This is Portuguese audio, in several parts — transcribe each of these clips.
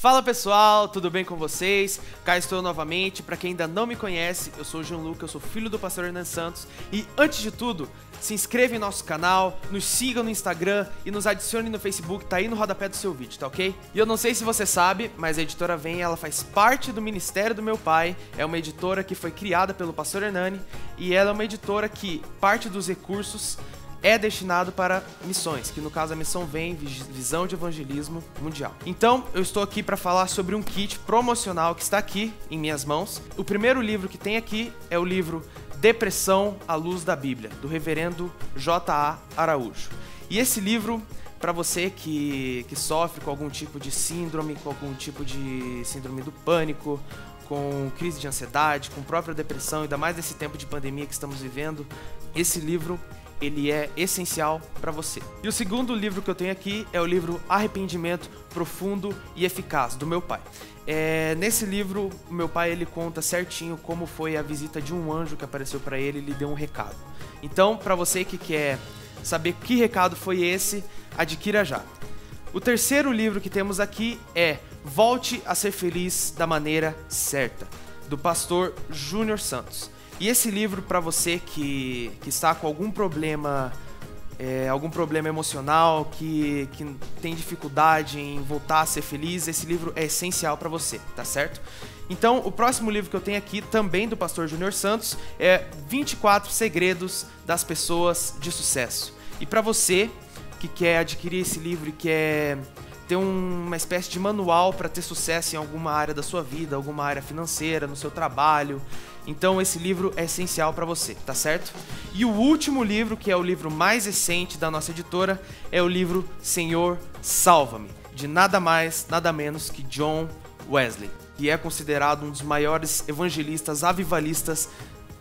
Fala pessoal, tudo bem com vocês? Cá estou novamente. Para quem ainda não me conhece, eu sou o João Luca, eu sou filho do pastor Hernan Santos. E antes de tudo, se inscreva em nosso canal, nos siga no Instagram e nos adicione no Facebook, tá aí no rodapé do seu vídeo, tá ok? E eu não sei se você sabe, mas a editora Vem, ela faz parte do Ministério do Meu Pai. É uma editora que foi criada pelo pastor Hernani e ela é uma editora que parte dos recursos é destinado para missões, que no caso a missão vem visão de evangelismo mundial. Então, eu estou aqui para falar sobre um kit promocional que está aqui em minhas mãos. O primeiro livro que tem aqui é o livro Depressão à Luz da Bíblia, do reverendo J.A. Araújo. E esse livro para você que, que sofre com algum tipo de síndrome, com algum tipo de síndrome do pânico, com crise de ansiedade, com própria depressão, ainda mais nesse tempo de pandemia que estamos vivendo, esse livro ele é essencial para você. E o segundo livro que eu tenho aqui é o livro Arrependimento Profundo e Eficaz, do meu pai. É, nesse livro, meu pai ele conta certinho como foi a visita de um anjo que apareceu para ele e lhe deu um recado. Então, para você que quer saber que recado foi esse, adquira já. O terceiro livro que temos aqui é Volte a Ser Feliz da Maneira Certa, do pastor Júnior Santos. E esse livro, para você que, que está com algum problema, é, algum problema emocional, que, que tem dificuldade em voltar a ser feliz, esse livro é essencial para você, tá certo? Então, o próximo livro que eu tenho aqui, também do pastor Júnior Santos, é 24 Segredos das Pessoas de Sucesso. E para você que quer adquirir esse livro e quer ter uma espécie de manual para ter sucesso em alguma área da sua vida, alguma área financeira, no seu trabalho, então esse livro é essencial para você, tá certo? E o último livro, que é o livro mais recente da nossa editora, é o livro Senhor Salva-me, de nada mais, nada menos que John Wesley, que é considerado um dos maiores evangelistas avivalistas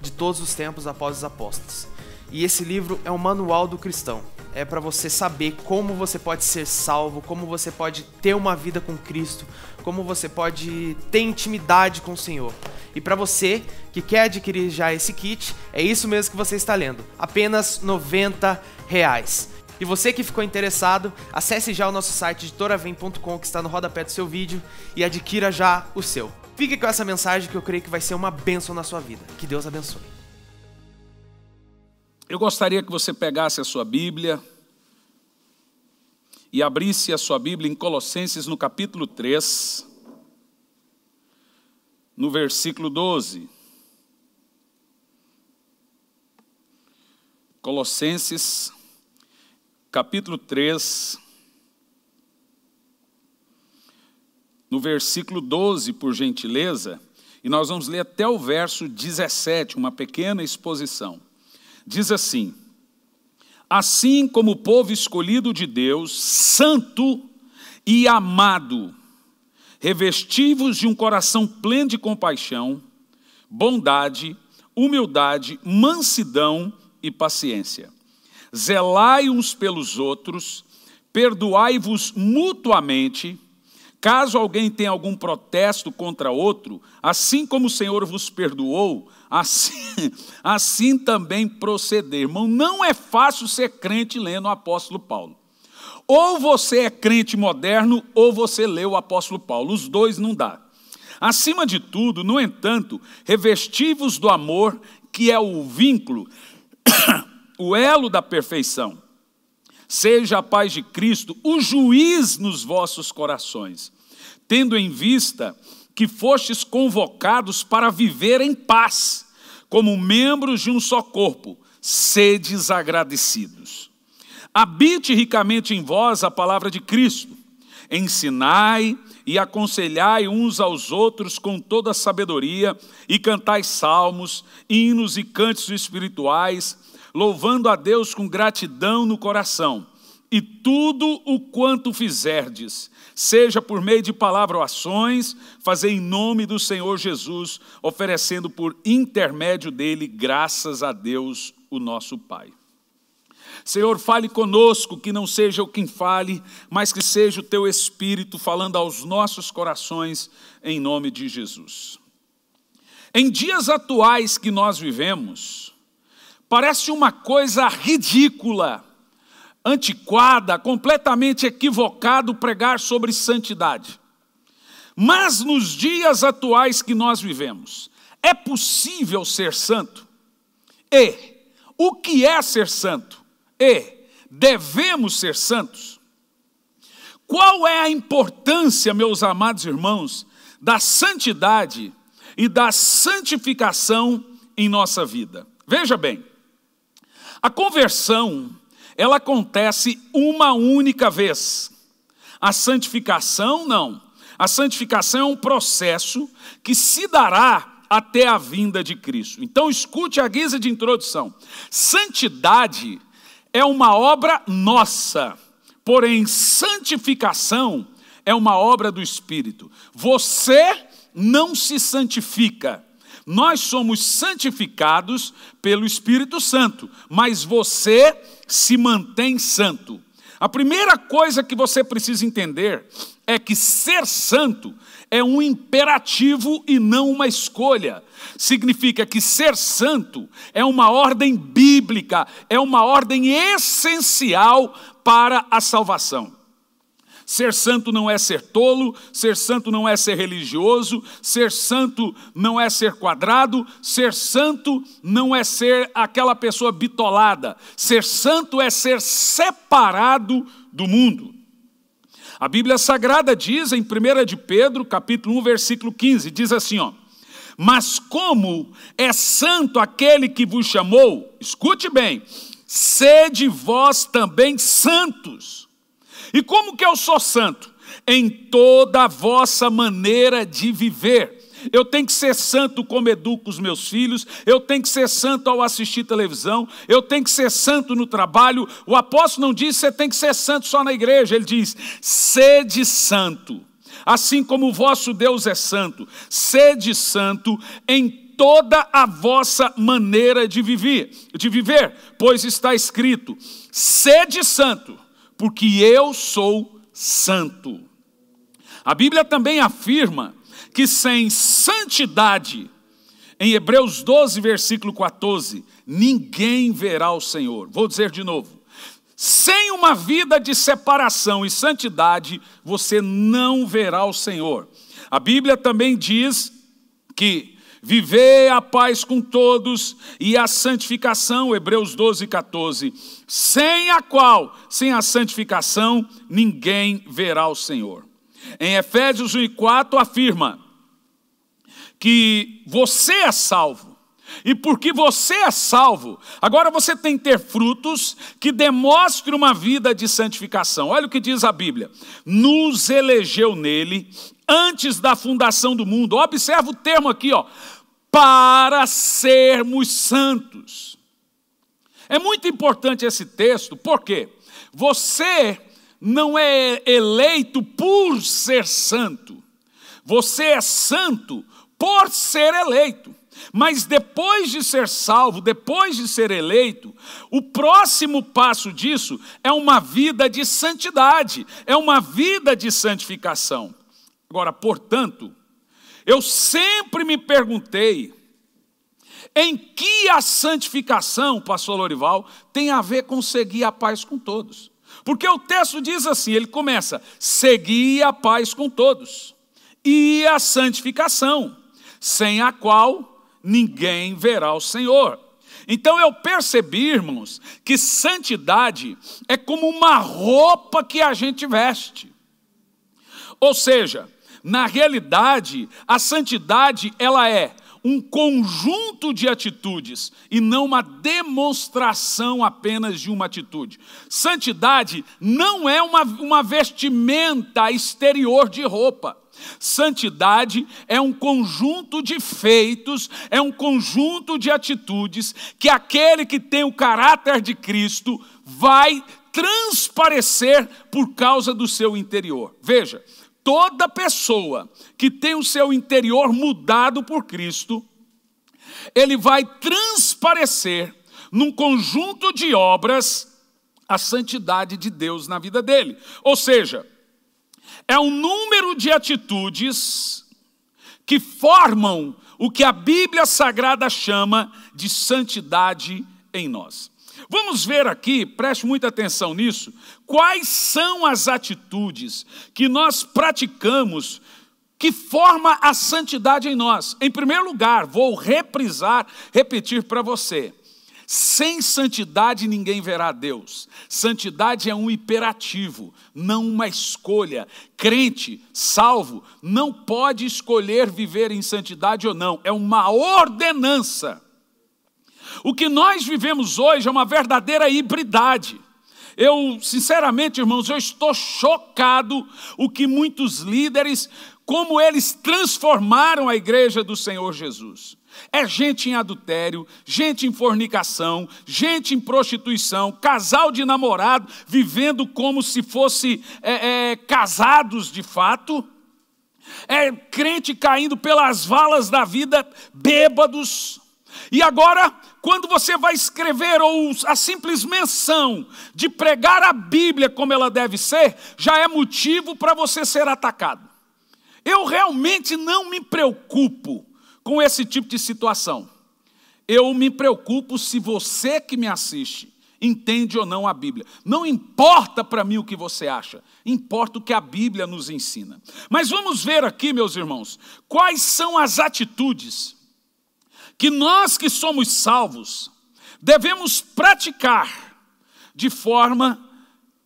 de todos os tempos após os apóstolos. E esse livro é um manual do cristão é para você saber como você pode ser salvo, como você pode ter uma vida com Cristo, como você pode ter intimidade com o Senhor. E para você que quer adquirir já esse kit, é isso mesmo que você está lendo, apenas noventa reais. E você que ficou interessado, acesse já o nosso site de toravem.com que está no rodapé do seu vídeo e adquira já o seu. Fique com essa mensagem que eu creio que vai ser uma bênção na sua vida. Que Deus abençoe. Eu gostaria que você pegasse a sua Bíblia e abrisse a sua Bíblia em Colossenses no capítulo 3, no versículo 12. Colossenses, capítulo 3, no versículo 12, por gentileza, e nós vamos ler até o verso 17, uma pequena exposição diz assim: Assim como o povo escolhido de Deus, santo e amado, revestivos de um coração pleno de compaixão, bondade, humildade, mansidão e paciência. Zelai uns pelos outros, perdoai-vos mutuamente, caso alguém tenha algum protesto contra outro, assim como o Senhor vos perdoou, assim, assim também proceder. Irmão, não é fácil ser crente lendo o apóstolo Paulo. Ou você é crente moderno, ou você lê o apóstolo Paulo. Os dois não dá. Acima de tudo, no entanto, revestivos do amor, que é o vínculo, o elo da perfeição. Seja a paz de Cristo o juiz nos vossos corações, tendo em vista que fostes convocados para viver em paz, como membros de um só corpo, sedes agradecidos. Habite ricamente em vós a palavra de Cristo, ensinai e aconselhai uns aos outros com toda sabedoria, e cantai salmos, hinos e cantos espirituais, louvando a Deus com gratidão no coração e tudo o quanto fizerdes, seja por meio de palavra ou ações, fazei em nome do Senhor Jesus, oferecendo por intermédio dele graças a Deus, o nosso Pai. Senhor, fale conosco, que não seja eu quem fale, mas que seja o teu Espírito falando aos nossos corações, em nome de Jesus. Em dias atuais que nós vivemos, parece uma coisa ridícula antiquada, completamente equivocado pregar sobre santidade. Mas nos dias atuais que nós vivemos, é possível ser santo? E o que é ser santo? E devemos ser santos? Qual é a importância, meus amados irmãos, da santidade e da santificação em nossa vida? Veja bem, a conversão ela acontece uma única vez. A santificação, não. A santificação é um processo que se dará até a vinda de Cristo. Então, escute a guisa de introdução. Santidade é uma obra nossa, porém, santificação é uma obra do Espírito. Você não se santifica, nós somos santificados pelo Espírito Santo, mas você se mantém santo. A primeira coisa que você precisa entender é que ser santo é um imperativo e não uma escolha. Significa que ser santo é uma ordem bíblica, é uma ordem essencial para a salvação. Ser santo não é ser tolo, ser santo não é ser religioso, ser santo não é ser quadrado, ser santo não é ser aquela pessoa bitolada. Ser santo é ser separado do mundo. A Bíblia Sagrada diz em 1 de Pedro, capítulo 1, versículo 15, diz assim, ó: "Mas como é santo aquele que vos chamou, escute bem, sede vós também santos, e como que eu sou santo? Em toda a vossa maneira de viver. Eu tenho que ser santo como educo os meus filhos, eu tenho que ser santo ao assistir televisão, eu tenho que ser santo no trabalho. O apóstolo não diz que você tem que ser santo só na igreja, ele diz: sede santo, assim como o vosso Deus é santo, sede santo em toda a vossa maneira de viver, de viver, pois está escrito: sede santo porque eu sou santo. A Bíblia também afirma que sem santidade, em Hebreus 12, versículo 14, ninguém verá o Senhor. Vou dizer de novo. Sem uma vida de separação e santidade, você não verá o Senhor. A Bíblia também diz que Vivei a paz com todos e a santificação, Hebreus 12, 14, sem a qual, sem a santificação, ninguém verá o Senhor. Em Efésios 1 e 4 afirma que você é salvo, e porque você é salvo, agora você tem que ter frutos que demonstrem uma vida de santificação. Olha o que diz a Bíblia: nos elegeu nele antes da fundação do mundo. Observa o termo aqui, ó para sermos santos. É muito importante esse texto, porque você não é eleito por ser santo, você é santo por ser eleito. Mas depois de ser salvo, depois de ser eleito, o próximo passo disso é uma vida de santidade, é uma vida de santificação. Agora, portanto, eu sempre me perguntei em que a santificação, pastor Lorival, tem a ver com seguir a paz com todos. Porque o texto diz assim: ele começa, seguir a paz com todos, e a santificação, sem a qual ninguém verá o Senhor. Então eu percebi, irmãos, que santidade é como uma roupa que a gente veste. Ou seja, na realidade, a santidade ela é um conjunto de atitudes e não uma demonstração apenas de uma atitude. Santidade não é uma, uma vestimenta exterior de roupa. Santidade é um conjunto de feitos, é um conjunto de atitudes que aquele que tem o caráter de Cristo vai transparecer por causa do seu interior. Veja, Toda pessoa que tem o seu interior mudado por Cristo, ele vai transparecer num conjunto de obras a santidade de Deus na vida dele. Ou seja, é um número de atitudes que formam o que a Bíblia Sagrada chama de santidade em nós. Vamos ver aqui, preste muita atenção nisso, quais são as atitudes que nós praticamos que forma a santidade em nós. Em primeiro lugar, vou reprisar, repetir para você. Sem santidade ninguém verá Deus. Santidade é um imperativo, não uma escolha. Crente, salvo, não pode escolher viver em santidade ou não, é uma ordenança. O que nós vivemos hoje é uma verdadeira hibridade. Eu, sinceramente, irmãos, eu estou chocado o que muitos líderes, como eles transformaram a igreja do Senhor Jesus. É gente em adultério, gente em fornicação, gente em prostituição, casal de namorado vivendo como se fosse é, é, casados de fato. É crente caindo pelas valas da vida, bêbados. E agora, quando você vai escrever ou a simples menção de pregar a Bíblia como ela deve ser, já é motivo para você ser atacado. Eu realmente não me preocupo com esse tipo de situação. Eu me preocupo se você que me assiste entende ou não a Bíblia. Não importa para mim o que você acha, importa o que a Bíblia nos ensina. Mas vamos ver aqui, meus irmãos, quais são as atitudes que nós que somos salvos devemos praticar de forma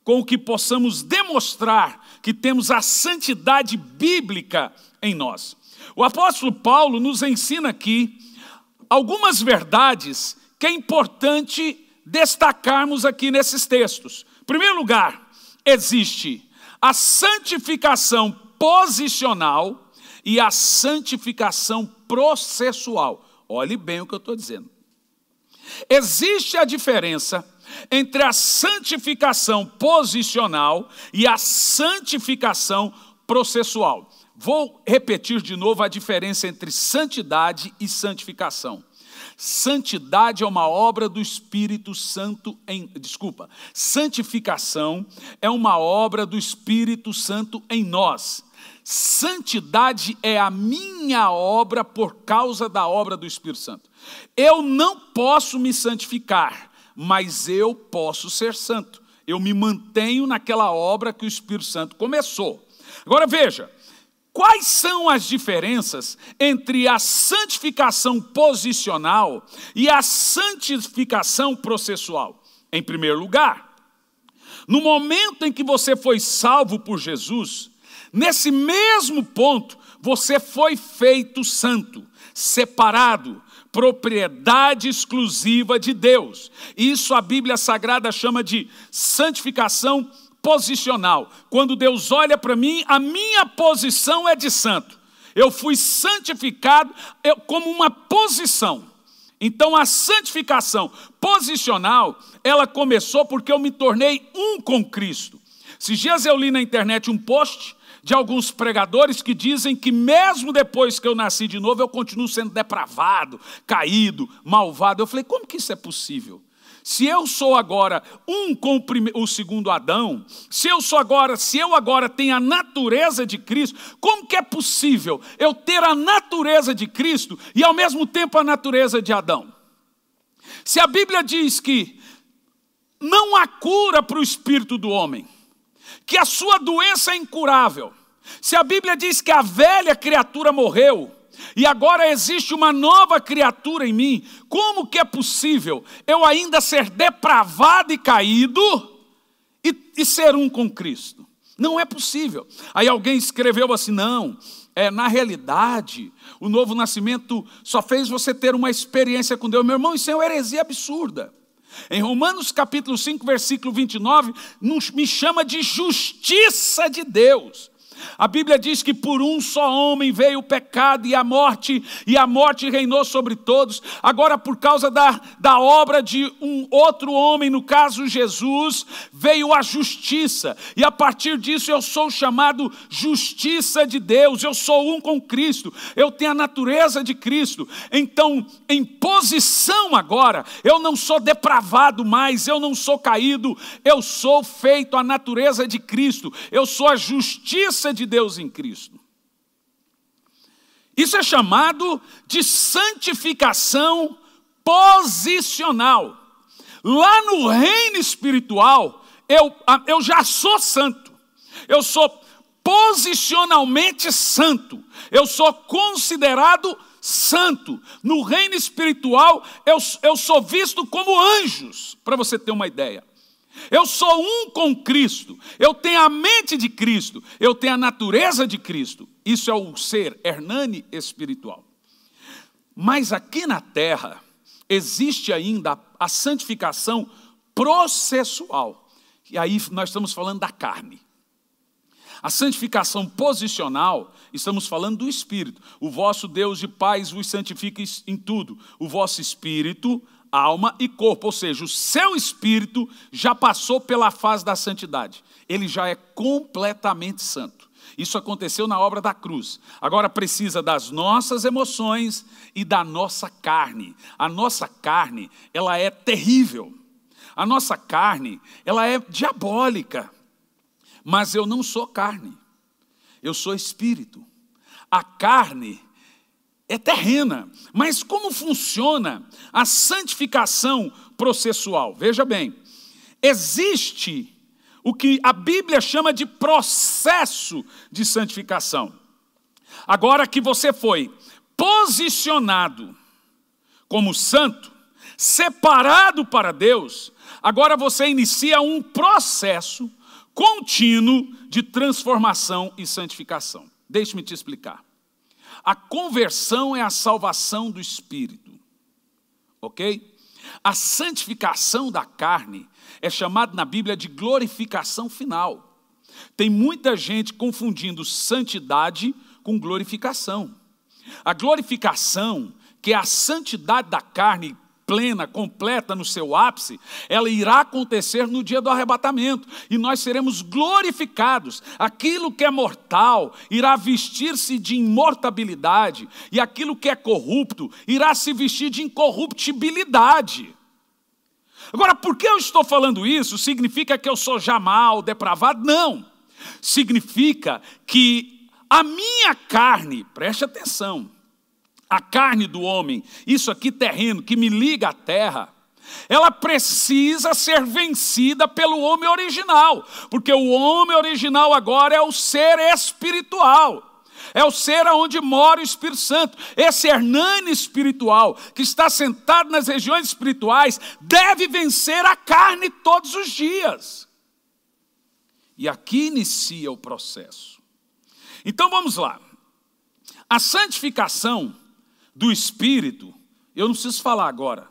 com que possamos demonstrar que temos a santidade bíblica em nós. O apóstolo Paulo nos ensina aqui algumas verdades que é importante destacarmos aqui nesses textos. Em primeiro lugar, existe a santificação posicional e a santificação processual. Olhe bem o que eu estou dizendo. Existe a diferença entre a santificação posicional e a santificação processual. Vou repetir de novo a diferença entre santidade e santificação. Santidade é uma obra do Espírito Santo em, desculpa, santificação é uma obra do Espírito Santo em nós. Santidade é a minha obra por causa da obra do Espírito Santo. Eu não posso me santificar, mas eu posso ser santo. Eu me mantenho naquela obra que o Espírito Santo começou. Agora veja, quais são as diferenças entre a santificação posicional e a santificação processual? Em primeiro lugar, no momento em que você foi salvo por Jesus, Nesse mesmo ponto, você foi feito santo, separado, propriedade exclusiva de Deus. Isso a Bíblia Sagrada chama de santificação posicional. Quando Deus olha para mim, a minha posição é de santo. Eu fui santificado como uma posição. Então a santificação posicional, ela começou porque eu me tornei um com Cristo. se dias eu li na internet um post de alguns pregadores que dizem que, mesmo depois que eu nasci de novo, eu continuo sendo depravado, caído, malvado. Eu falei, como que isso é possível? Se eu sou agora um com o, primeiro, o segundo Adão, se eu sou agora, se eu agora tenho a natureza de Cristo, como que é possível eu ter a natureza de Cristo e ao mesmo tempo a natureza de Adão? Se a Bíblia diz que não há cura para o espírito do homem que a sua doença é incurável, se a Bíblia diz que a velha criatura morreu, e agora existe uma nova criatura em mim, como que é possível eu ainda ser depravado e caído e, e ser um com Cristo? Não é possível. Aí alguém escreveu assim: não, é, na realidade, o novo nascimento só fez você ter uma experiência com Deus. Meu irmão, isso é uma heresia absurda. Em Romanos capítulo 5, versículo 29, nos, me chama de justiça de Deus. A Bíblia diz que por um só homem veio o pecado e a morte, e a morte reinou sobre todos. Agora, por causa da, da obra de um outro homem, no caso Jesus, veio a justiça, e a partir disso eu sou chamado justiça de Deus, eu sou um com Cristo, eu tenho a natureza de Cristo. Então, em posição agora, eu não sou depravado mais, eu não sou caído, eu sou feito a natureza de Cristo, eu sou a justiça justiça de Deus em Cristo. Isso é chamado de santificação posicional. Lá no reino espiritual, eu, eu já sou santo, eu sou posicionalmente santo, eu sou considerado santo. No reino espiritual, eu, eu sou visto como anjos, para você ter uma ideia. Eu sou um com Cristo. Eu tenho a mente de Cristo. Eu tenho a natureza de Cristo. Isso é o ser hernani espiritual. Mas aqui na terra existe ainda a santificação processual. E aí nós estamos falando da carne. A santificação posicional, estamos falando do espírito. O vosso Deus de paz vos santifica em tudo. O vosso espírito, alma e corpo, ou seja, o seu espírito já passou pela fase da santidade, ele já é completamente santo. Isso aconteceu na obra da cruz. Agora precisa das nossas emoções e da nossa carne. A nossa carne, ela é terrível. A nossa carne, ela é diabólica. Mas eu não sou carne. Eu sou espírito. A carne é terrena. Mas como funciona a santificação processual? Veja bem, existe o que a Bíblia chama de processo de santificação. Agora que você foi posicionado como santo, separado para Deus, agora você inicia um processo contínuo de transformação e santificação. Deixe-me te explicar. A conversão é a salvação do espírito. OK? A santificação da carne é chamada na Bíblia de glorificação final. Tem muita gente confundindo santidade com glorificação. A glorificação, que é a santidade da carne plena, completa, no seu ápice, ela irá acontecer no dia do arrebatamento e nós seremos glorificados. Aquilo que é mortal irá vestir-se de imortabilidade e aquilo que é corrupto irá se vestir de incorruptibilidade. Agora, por que eu estou falando isso? Significa que eu sou já mal, depravado? Não. Significa que a minha carne, preste atenção, a carne do homem, isso aqui terreno que me liga à terra, ela precisa ser vencida pelo homem original, porque o homem original agora é o ser espiritual. É o ser aonde mora o Espírito Santo. Esse Hernani espiritual, que está sentado nas regiões espirituais, deve vencer a carne todos os dias. E aqui inicia o processo. Então vamos lá. A santificação do Espírito, eu não preciso falar agora,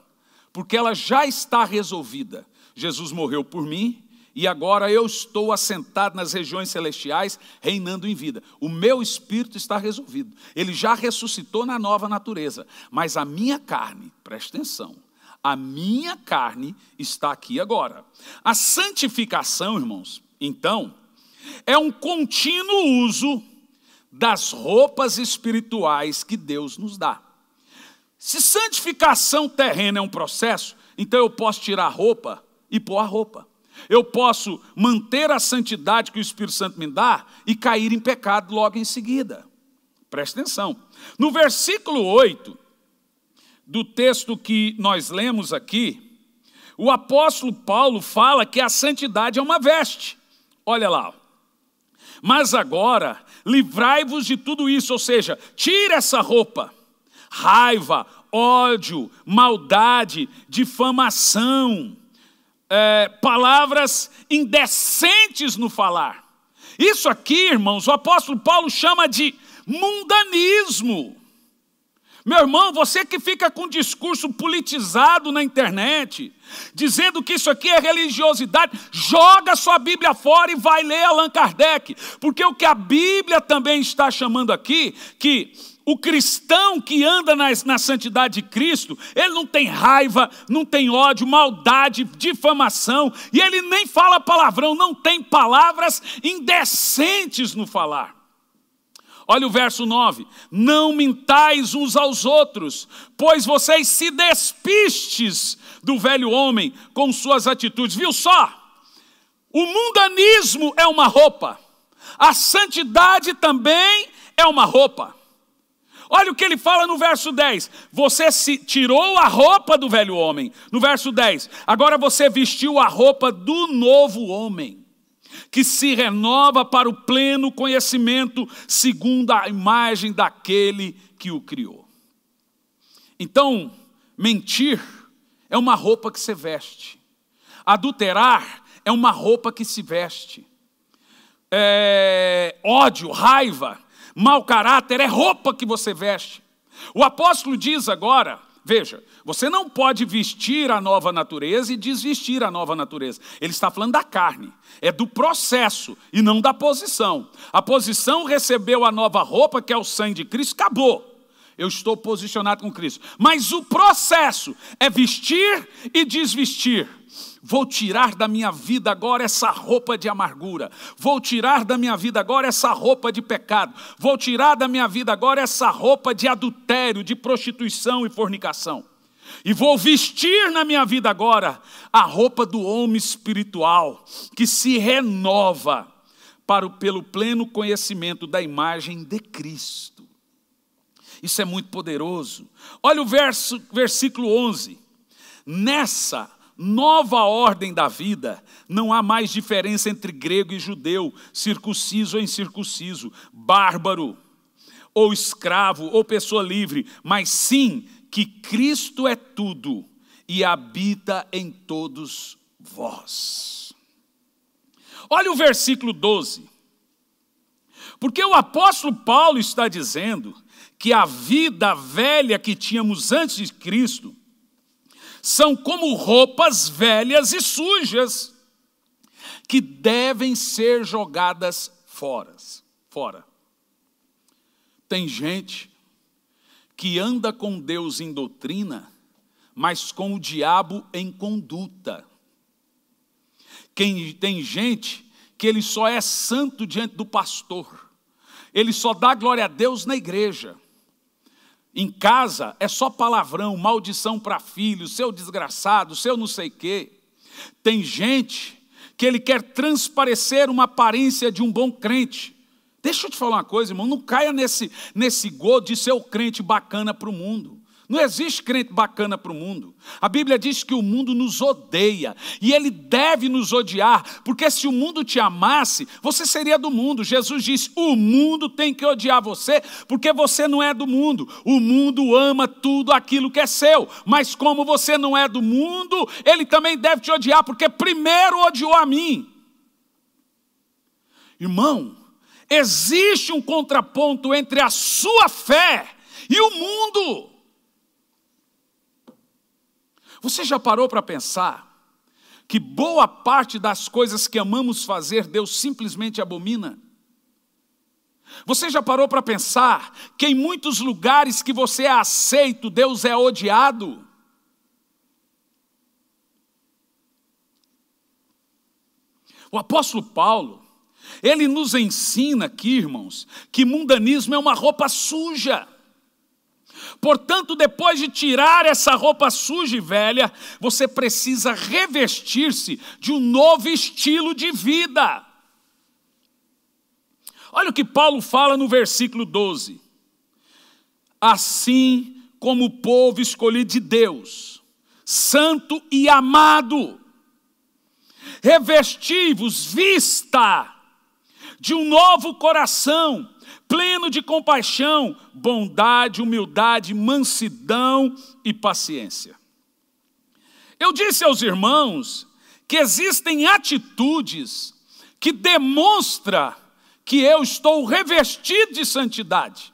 porque ela já está resolvida. Jesus morreu por mim e agora eu estou assentado nas regiões celestiais, reinando em vida. O meu espírito está resolvido. Ele já ressuscitou na nova natureza, mas a minha carne, preste atenção, a minha carne está aqui agora. A santificação, irmãos, então, é um contínuo uso das roupas espirituais que Deus nos dá. Se santificação terrena é um processo, então eu posso tirar a roupa e pôr a roupa. Eu posso manter a santidade que o Espírito Santo me dá e cair em pecado logo em seguida. Preste atenção. No versículo 8 do texto que nós lemos aqui, o apóstolo Paulo fala que a santidade é uma veste. Olha lá. Mas agora, livrai-vos de tudo isso, ou seja, tira essa roupa raiva, ódio, maldade, difamação, é, palavras indecentes no falar. Isso aqui, irmãos, o apóstolo Paulo chama de mundanismo. Meu irmão, você que fica com um discurso politizado na internet, dizendo que isso aqui é religiosidade, joga sua Bíblia fora e vai ler Allan Kardec, porque o que a Bíblia também está chamando aqui, que o cristão que anda na, na, santidade de Cristo, ele não tem raiva, não tem ódio, maldade, difamação, e ele nem fala palavrão, não tem palavras indecentes no falar. Olha o verso 9: Não mintais uns aos outros, pois vocês se despistes do velho homem com suas atitudes. Viu só? O mundanismo é uma roupa, a santidade também é uma roupa. Olha o que ele fala no verso 10. Você se tirou a roupa do velho homem. No verso 10. Agora você vestiu a roupa do novo homem que se renova para o pleno conhecimento, segundo a imagem daquele que o criou. Então, mentir é uma roupa que se veste, adulterar é uma roupa que se veste, é, ódio, raiva, mau caráter é roupa que você veste. O apóstolo diz agora Veja, você não pode vestir a nova natureza e desvestir a nova natureza. Ele está falando da carne, é do processo e não da posição. A posição recebeu a nova roupa, que é o sangue de Cristo, acabou. Eu estou posicionado com Cristo. Mas o processo é vestir e desvestir. Vou tirar da minha vida agora essa roupa de amargura. Vou tirar da minha vida agora essa roupa de pecado. Vou tirar da minha vida agora essa roupa de adultério, de prostituição e fornicação. E vou vestir na minha vida agora a roupa do homem espiritual, que se renova para o, pelo pleno conhecimento da imagem de Cristo. Isso é muito poderoso. Olha o verso, versículo 11. Nessa nova ordem da vida, não há mais diferença entre grego e judeu, circunciso ou incircunciso, bárbaro ou escravo ou pessoa livre, mas sim que Cristo é tudo e habita em todos vós. Olha o versículo 12. Porque o apóstolo Paulo está dizendo que a vida velha que tínhamos antes de Cristo são como roupas velhas e sujas que devem ser jogadas fora. Fora. Tem gente que anda com Deus em doutrina, mas com o diabo em conduta. Quem, tem gente que ele só é santo diante do pastor, ele só dá glória a Deus na igreja, em casa é só palavrão, maldição para filho, seu desgraçado, seu não sei quê. Tem gente que ele quer transparecer uma aparência de um bom crente. Deixa eu te falar uma coisa, irmão, não caia nesse, nesse gol de ser o crente bacana para o mundo. Não existe crente bacana para o mundo. A Bíblia diz que o mundo nos odeia e ele deve nos odiar, porque se o mundo te amasse, você seria do mundo. Jesus disse: o mundo tem que odiar você, porque você não é do mundo. O mundo ama tudo aquilo que é seu, mas como você não é do mundo, ele também deve te odiar, porque primeiro odiou a mim. Irmão, existe um contraponto entre a sua fé e o mundo. Você já parou para pensar que boa parte das coisas que amamos fazer Deus simplesmente abomina? Você já parou para pensar que em muitos lugares que você é aceito, Deus é odiado? O apóstolo Paulo, ele nos ensina aqui, irmãos, que mundanismo é uma roupa suja. Portanto, depois de tirar essa roupa suja e velha, você precisa revestir-se de um novo estilo de vida. Olha o que Paulo fala no versículo 12. Assim como o povo escolhido de Deus, santo e amado, revesti-vos, vista de um novo coração pleno de compaixão, bondade, humildade, mansidão e paciência. Eu disse aos irmãos que existem atitudes que demonstra que eu estou revestido de santidade.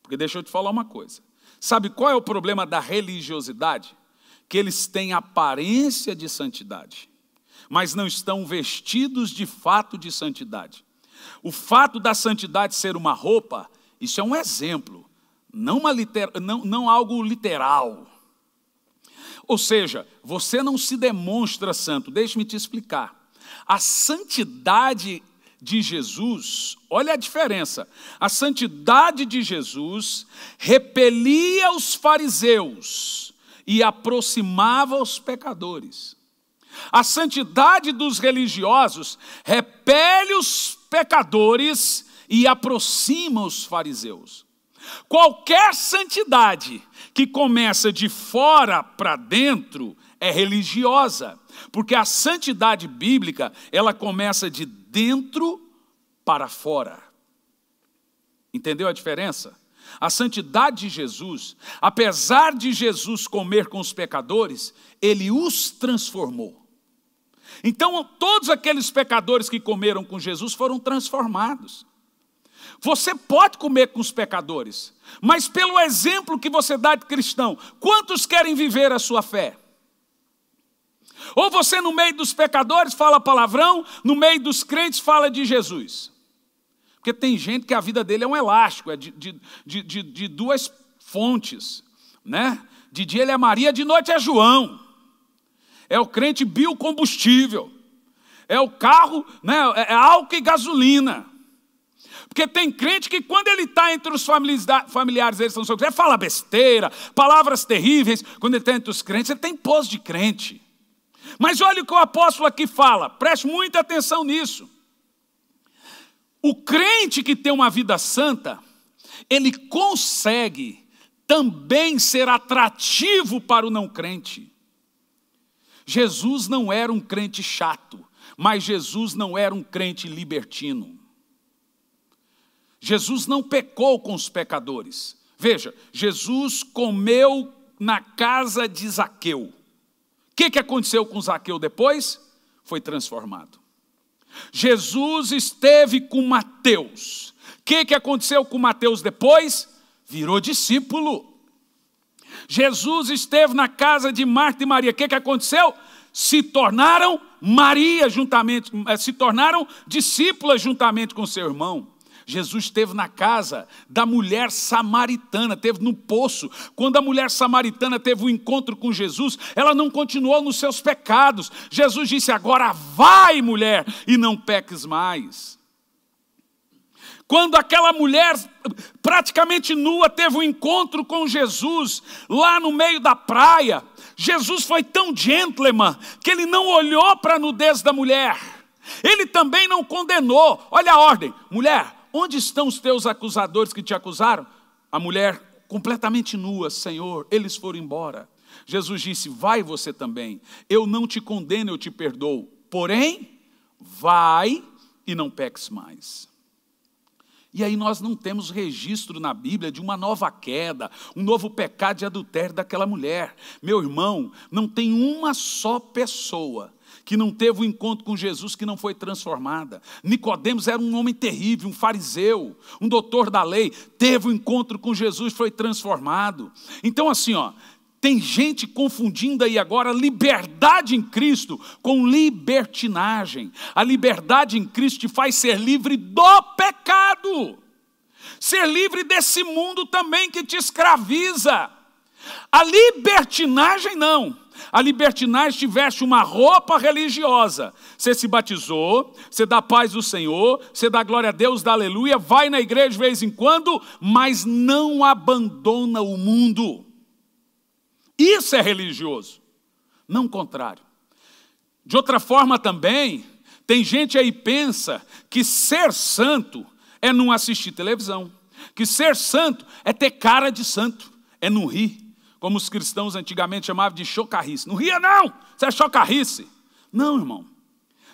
Porque deixa eu te falar uma coisa. Sabe qual é o problema da religiosidade? Que eles têm aparência de santidade, mas não estão vestidos de fato de santidade. O fato da santidade ser uma roupa, isso é um exemplo, não, uma liter, não, não algo literal. Ou seja, você não se demonstra santo, deixe-me te explicar. A santidade de Jesus, olha a diferença. A santidade de Jesus repelia os fariseus e aproximava os pecadores. A santidade dos religiosos repele os pecadores e aproxima os fariseus. Qualquer santidade que começa de fora para dentro é religiosa, porque a santidade bíblica, ela começa de dentro para fora. Entendeu a diferença? A santidade de Jesus, apesar de Jesus comer com os pecadores, ele os transformou. Então, todos aqueles pecadores que comeram com Jesus foram transformados. Você pode comer com os pecadores, mas pelo exemplo que você dá de cristão, quantos querem viver a sua fé? Ou você, no meio dos pecadores, fala palavrão, no meio dos crentes, fala de Jesus. Porque tem gente que a vida dele é um elástico, é de, de, de, de duas fontes, né? De dia ele é Maria, de noite é João. É o crente biocombustível. É o carro, né, é, é álcool e gasolina. Porque tem crente que quando ele está entre os familiares, eles são ele fala besteira, palavras terríveis. Quando ele está entre os crentes, ele tem pose de crente. Mas olha o que o apóstolo aqui fala, preste muita atenção nisso. O crente que tem uma vida santa, ele consegue também ser atrativo para o não crente. Jesus não era um crente chato, mas Jesus não era um crente libertino. Jesus não pecou com os pecadores. Veja, Jesus comeu na casa de Zaqueu. O que, que aconteceu com Zaqueu depois? Foi transformado. Jesus esteve com Mateus. O que, que aconteceu com Mateus depois? Virou discípulo. Jesus esteve na casa de Marta e Maria. O que, que aconteceu? Se tornaram Maria juntamente, eh, se tornaram discípulas juntamente com seu irmão. Jesus esteve na casa da mulher samaritana, Esteve no poço. Quando a mulher samaritana teve o um encontro com Jesus, ela não continuou nos seus pecados. Jesus disse: Agora vai, mulher, e não peques mais. Quando aquela mulher praticamente nua teve um encontro com Jesus lá no meio da praia, Jesus foi tão gentleman que ele não olhou para a nudez da mulher. Ele também não condenou. Olha a ordem: mulher, onde estão os teus acusadores que te acusaram? A mulher, completamente nua, Senhor, eles foram embora. Jesus disse: Vai você também, eu não te condeno, eu te perdoo. Porém, vai e não peques mais. E aí nós não temos registro na Bíblia de uma nova queda, um novo pecado de adultério daquela mulher. Meu irmão, não tem uma só pessoa que não teve o um encontro com Jesus que não foi transformada. Nicodemos era um homem terrível, um fariseu, um doutor da lei, teve o um encontro com Jesus, foi transformado. Então assim, ó, tem gente confundindo aí agora liberdade em Cristo com libertinagem. A liberdade em Cristo te faz ser livre do pecado, ser livre desse mundo também que te escraviza. A libertinagem não. A libertinagem tivesse uma roupa religiosa. Você se batizou, você dá paz do Senhor, você dá glória a Deus, dá aleluia, vai na igreja de vez em quando, mas não abandona o mundo. Isso é religioso, não o contrário. De outra forma também, tem gente aí pensa que ser santo é não assistir televisão, que ser santo é ter cara de santo, é não rir, como os cristãos antigamente chamavam de chocarrice. Não ria não, isso é chocarrice. Não, irmão.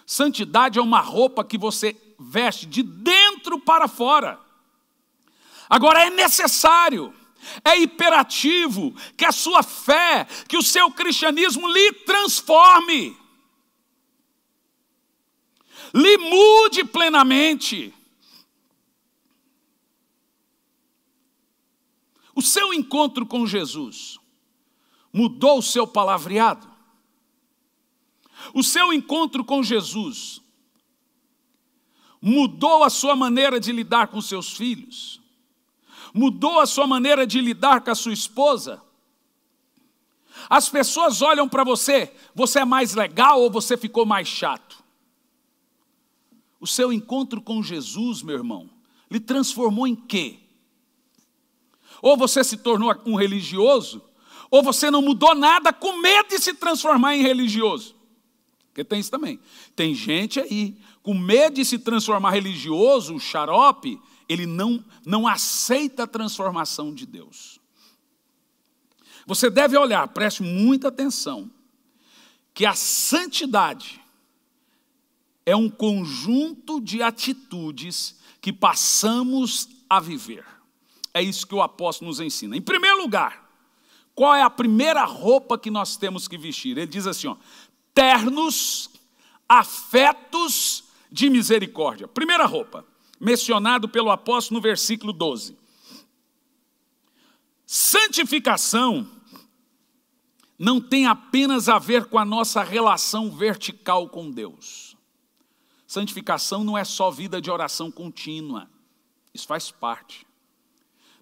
Santidade é uma roupa que você veste de dentro para fora. Agora é necessário é imperativo que a sua fé, que o seu cristianismo lhe transforme, lhe mude plenamente. O seu encontro com Jesus mudou o seu palavreado? O seu encontro com Jesus mudou a sua maneira de lidar com seus filhos? mudou a sua maneira de lidar com a sua esposa? As pessoas olham para você, você é mais legal ou você ficou mais chato? O seu encontro com Jesus, meu irmão, lhe transformou em quê? Ou você se tornou um religioso, ou você não mudou nada com medo de se transformar em religioso. Porque tem isso também. Tem gente aí com medo de se transformar religioso, xarope, ele não, não aceita a transformação de Deus. Você deve olhar, preste muita atenção, que a santidade é um conjunto de atitudes que passamos a viver. É isso que o apóstolo nos ensina. Em primeiro lugar, qual é a primeira roupa que nós temos que vestir? Ele diz assim: ó, ternos, afetos de misericórdia. Primeira roupa mencionado pelo apóstolo no versículo 12. Santificação não tem apenas a ver com a nossa relação vertical com Deus. Santificação não é só vida de oração contínua, isso faz parte.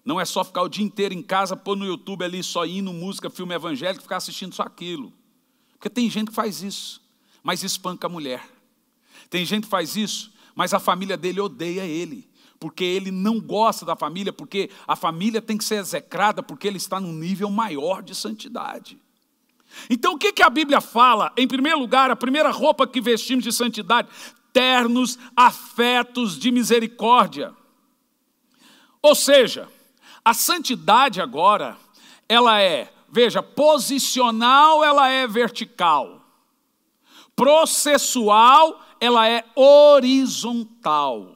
Não é só ficar o dia inteiro em casa, pôr no YouTube ali só hino, música, filme evangélico, ficar assistindo só aquilo. Porque tem gente que faz isso, mas espanca a mulher. Tem gente que faz isso, mas a família dele odeia ele, porque ele não gosta da família, porque a família tem que ser execrada, porque ele está num nível maior de santidade. Então, o que, que a Bíblia fala? Em primeiro lugar, a primeira roupa que vestimos de santidade, ternos afetos de misericórdia. Ou seja, a santidade agora, ela é, veja, posicional, ela é vertical. Processual, ela é horizontal.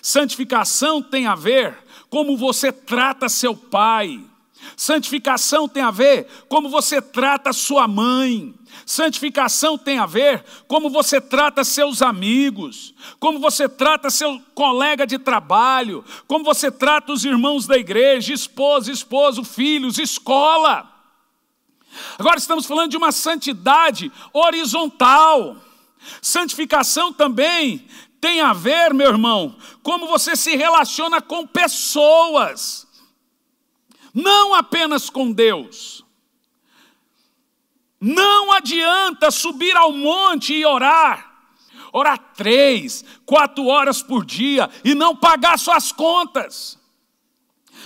Santificação tem a ver como você trata seu pai. Santificação tem a ver como você trata sua mãe. Santificação tem a ver como você trata seus amigos, como você trata seu colega de trabalho, como você trata os irmãos da igreja, esposa, esposo, filhos, escola. Agora estamos falando de uma santidade horizontal. Santificação também tem a ver, meu irmão, como você se relaciona com pessoas, não apenas com Deus. Não adianta subir ao monte e orar, orar três, quatro horas por dia e não pagar suas contas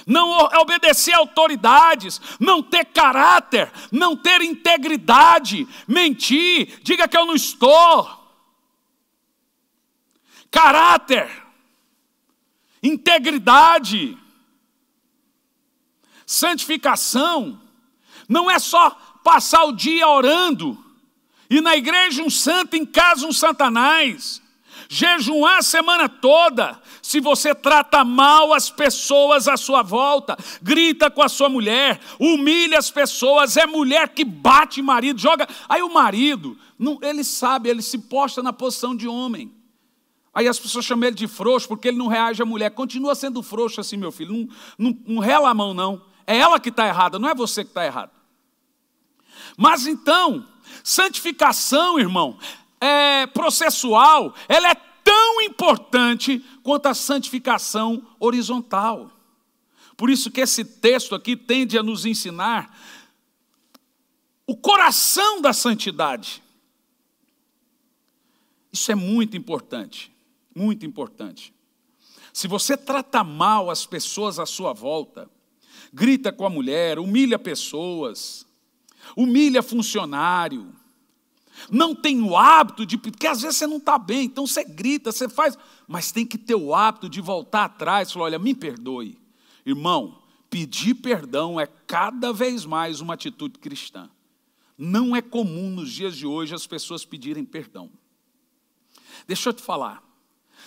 não é obedecer autoridades, não ter caráter, não ter integridade, mentir, diga que eu não estou. Caráter, integridade, santificação, não é só passar o dia orando, e na igreja um santo, em casa um satanás jejuar a semana toda, se você trata mal as pessoas à sua volta, grita com a sua mulher, humilha as pessoas, é mulher que bate marido, joga. Aí o marido, não, ele sabe, ele se posta na posição de homem. Aí as pessoas chamam ele de frouxo porque ele não reage à mulher. Continua sendo frouxo assim, meu filho. Não, não, não rela a mão, não. É ela que está errada, não é você que está errado. Mas então, santificação, irmão, é processual, ela é tão importante quanto à santificação horizontal. Por isso que esse texto aqui tende a nos ensinar o coração da santidade. Isso é muito importante, muito importante. Se você trata mal as pessoas à sua volta, grita com a mulher, humilha pessoas, humilha funcionário, não tem o hábito de. Porque às vezes você não está bem, então você grita, você faz. Mas tem que ter o hábito de voltar atrás e falar: olha, me perdoe. Irmão, pedir perdão é cada vez mais uma atitude cristã. Não é comum nos dias de hoje as pessoas pedirem perdão. Deixa eu te falar.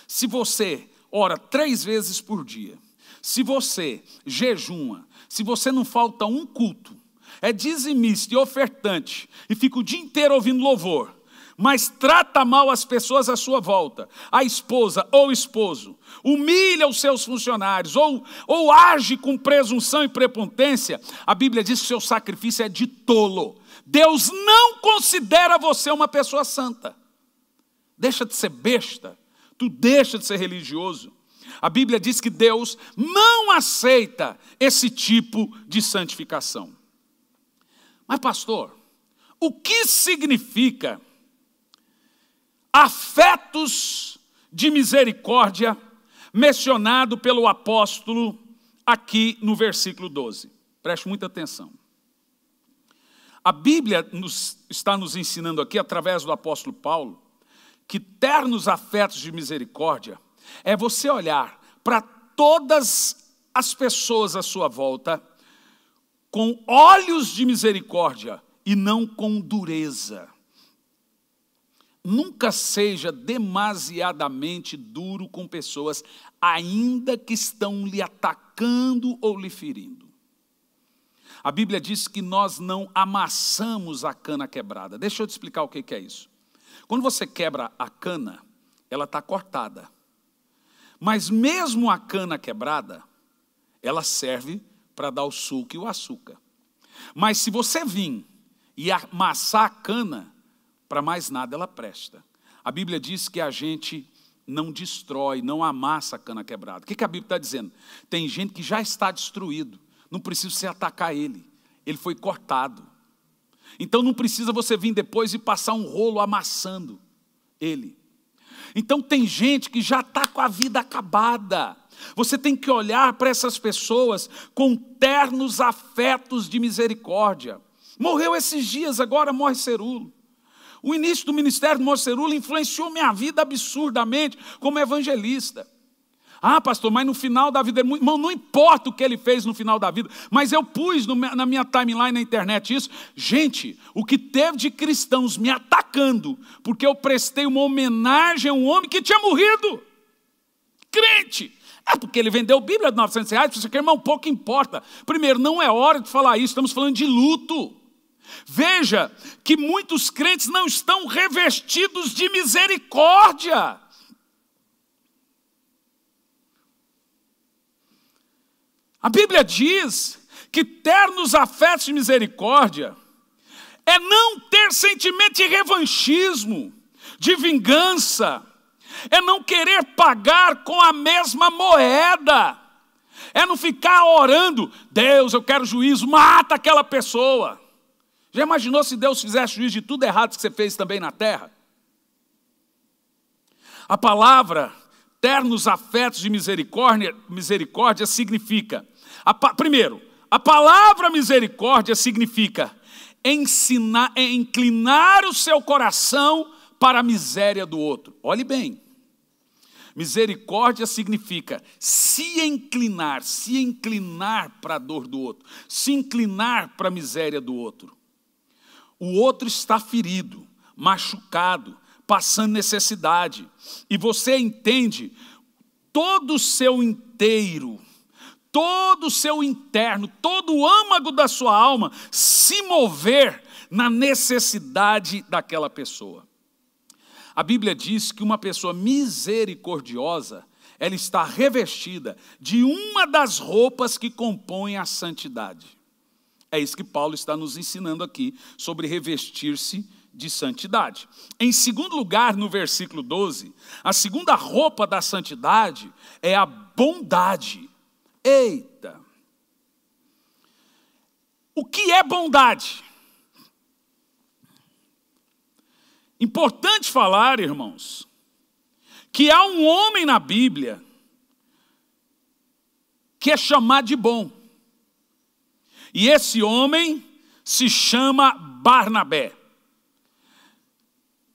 Se você ora três vezes por dia, se você jejuma, se você não falta um culto, é dizimista e ofertante e fica o dia inteiro ouvindo louvor, mas trata mal as pessoas à sua volta, a esposa ou esposo, humilha os seus funcionários ou, ou age com presunção e prepotência, a Bíblia diz que seu sacrifício é de tolo. Deus não considera você uma pessoa santa. Deixa de ser besta, tu deixa de ser religioso. A Bíblia diz que Deus não aceita esse tipo de santificação. Mas, pastor, o que significa afetos de misericórdia mencionado pelo apóstolo aqui no versículo 12? Preste muita atenção. A Bíblia nos, está nos ensinando aqui, através do apóstolo Paulo, que ternos afetos de misericórdia é você olhar para todas as pessoas à sua volta com olhos de misericórdia e não com dureza. Nunca seja demasiadamente duro com pessoas, ainda que estão lhe atacando ou lhe ferindo. A Bíblia diz que nós não amassamos a cana quebrada. Deixa eu te explicar o que é isso. Quando você quebra a cana, ela está cortada. Mas mesmo a cana quebrada, ela serve para dar o suco e o açúcar. Mas se você vir e amassar a cana, para mais nada ela presta. A Bíblia diz que a gente não destrói, não amassa a cana quebrada. O que, que a Bíblia está dizendo? Tem gente que já está destruído, não precisa você atacar ele, ele foi cortado. Então não precisa você vir depois e passar um rolo amassando ele. Então tem gente que já está com a vida acabada, você tem que olhar para essas pessoas com ternos afetos de misericórdia. Morreu esses dias, agora morre Cerulo. O início do ministério do Mocerulo influenciou minha vida absurdamente como evangelista. Ah, pastor, mas no final da vida, é irmão, não importa o que ele fez no final da vida, mas eu pus no, na minha timeline na internet isso. Gente, o que teve de cristãos me atacando, porque eu prestei uma homenagem a um homem que tinha morrido. Crente, ah, porque ele vendeu Bíblia de 900 reais, Você quer irmão, pouco importa. Primeiro, não é hora de falar isso, estamos falando de luto. Veja que muitos crentes não estão revestidos de misericórdia. A Bíblia diz que ternos afetos de misericórdia é não ter sentimento de revanchismo, de vingança, é não querer pagar com a mesma moeda, é não ficar orando, Deus, eu quero juízo, mata aquela pessoa. Já imaginou se Deus fizesse juízo de tudo errado que você fez também na terra? A palavra ternos afetos de misericórdia, misericórdia significa, a, primeiro, a palavra misericórdia significa ensinar, é inclinar o seu coração para a miséria do outro. Olhe bem. Misericórdia significa se inclinar, se inclinar para a dor do outro, se inclinar para a miséria do outro. O outro está ferido, machucado, passando necessidade, e você entende todo o seu inteiro, todo o seu interno, todo o âmago da sua alma se mover na necessidade daquela pessoa. A Bíblia diz que uma pessoa misericordiosa, ela está revestida de uma das roupas que compõem a santidade. É isso que Paulo está nos ensinando aqui sobre revestir-se de santidade. Em segundo lugar, no versículo 12, a segunda roupa da santidade é a bondade. Eita! O que é bondade? Importante falar, irmãos, que há um homem na Bíblia que é chamado de bom. E esse homem se chama Barnabé.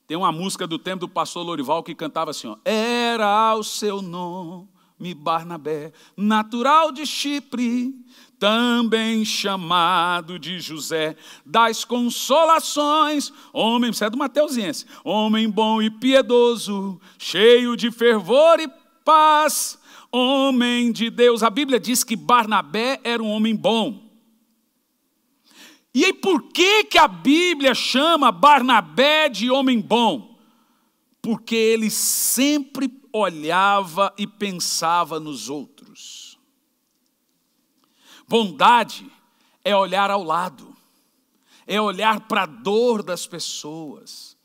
Tem uma música do tempo do pastor Lorival que cantava assim: ó, Era o seu nome, Barnabé, natural de Chipre, também chamado de José, das consolações, homem, isso é do Mateusiense, homem bom e piedoso, cheio de fervor e paz, homem de Deus. A Bíblia diz que Barnabé era um homem bom. E aí por que, que a Bíblia chama Barnabé de homem bom? Porque ele sempre olhava e pensava nos outros. Bondade é olhar ao lado, é olhar para a dor das pessoas.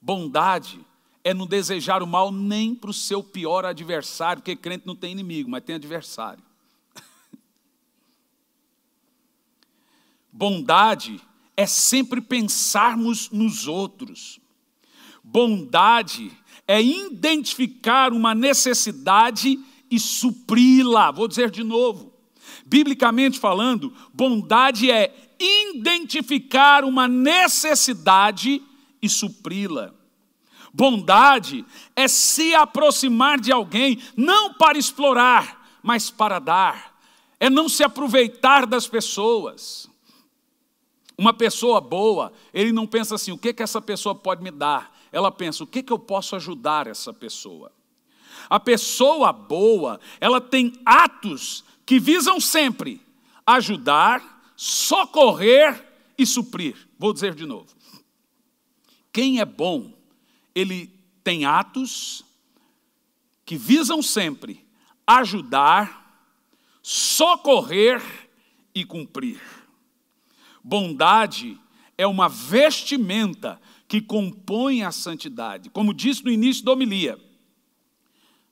Bondade é não desejar o mal nem para o seu pior adversário, porque crente não tem inimigo, mas tem adversário. Bondade é sempre pensarmos nos outros. Bondade é identificar uma necessidade e supri-la. Vou dizer de novo. Biblicamente falando, bondade é identificar uma necessidade e supri-la. Bondade é se aproximar de alguém, não para explorar, mas para dar. É não se aproveitar das pessoas. Uma pessoa boa, ele não pensa assim: o que, que essa pessoa pode me dar? Ela pensa: o que, que eu posso ajudar essa pessoa? A pessoa boa, ela tem atos que visam sempre ajudar, socorrer e suprir. Vou dizer de novo. Quem é bom, ele tem atos que visam sempre ajudar, socorrer e cumprir. Bondade é uma vestimenta que compõe a santidade. Como disse no início da homilia,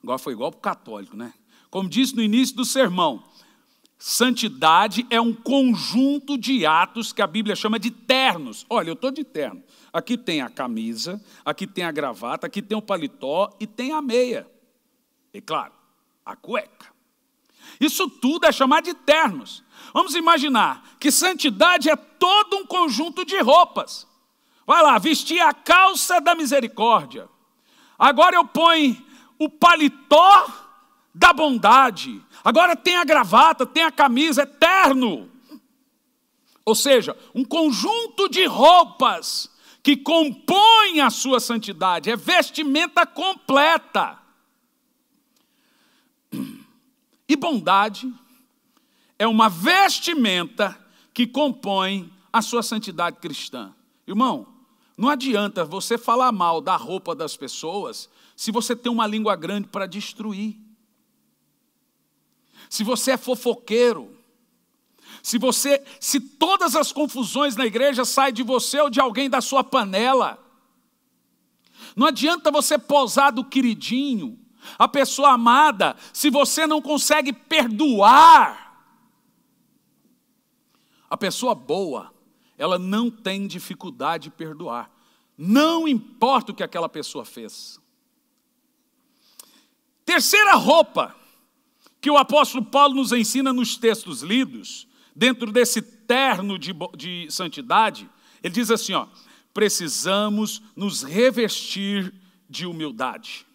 Agora foi igual para o católico, né? Como disse no início do sermão, santidade é um conjunto de atos que a Bíblia chama de ternos. Olha, eu estou de terno. Aqui tem a camisa, aqui tem a gravata, aqui tem o paletó e tem a meia. E claro, a cueca. Isso tudo é chamado de ternos. Vamos imaginar que santidade é todo um conjunto de roupas. Vai lá, vestir a calça da misericórdia. Agora eu ponho o paletó da bondade. Agora tem a gravata, tem a camisa, é terno. Ou seja, um conjunto de roupas que compõe a sua santidade, é vestimenta completa. E bondade é uma vestimenta que compõe a sua santidade cristã. Irmão, não adianta você falar mal da roupa das pessoas se você tem uma língua grande para destruir, se você é fofoqueiro, se você, se todas as confusões na igreja saem de você ou de alguém da sua panela, não adianta você posar do queridinho, a pessoa amada, se você não consegue perdoar. A pessoa boa, ela não tem dificuldade de perdoar, não importa o que aquela pessoa fez. Terceira roupa que o apóstolo Paulo nos ensina nos textos lidos, dentro desse terno de, de santidade, ele diz assim: ó, precisamos nos revestir de humildade.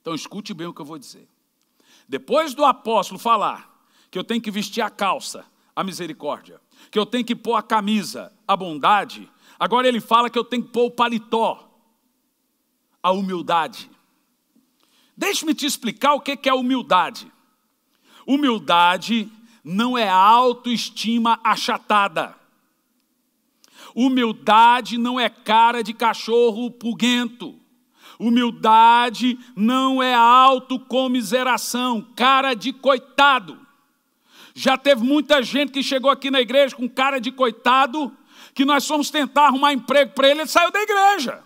Então escute bem o que eu vou dizer. Depois do apóstolo falar que eu tenho que vestir a calça, a misericórdia, que eu tenho que pôr a camisa, a bondade, agora ele fala que eu tenho que pôr o paletó, a humildade. Deixe-me te explicar o que é humildade. Humildade não é autoestima achatada. Humildade não é cara de cachorro pugento. Humildade não é autocomiseração, cara de coitado. Já teve muita gente que chegou aqui na igreja com cara de coitado, que nós fomos tentar arrumar emprego para ele, ele saiu da igreja.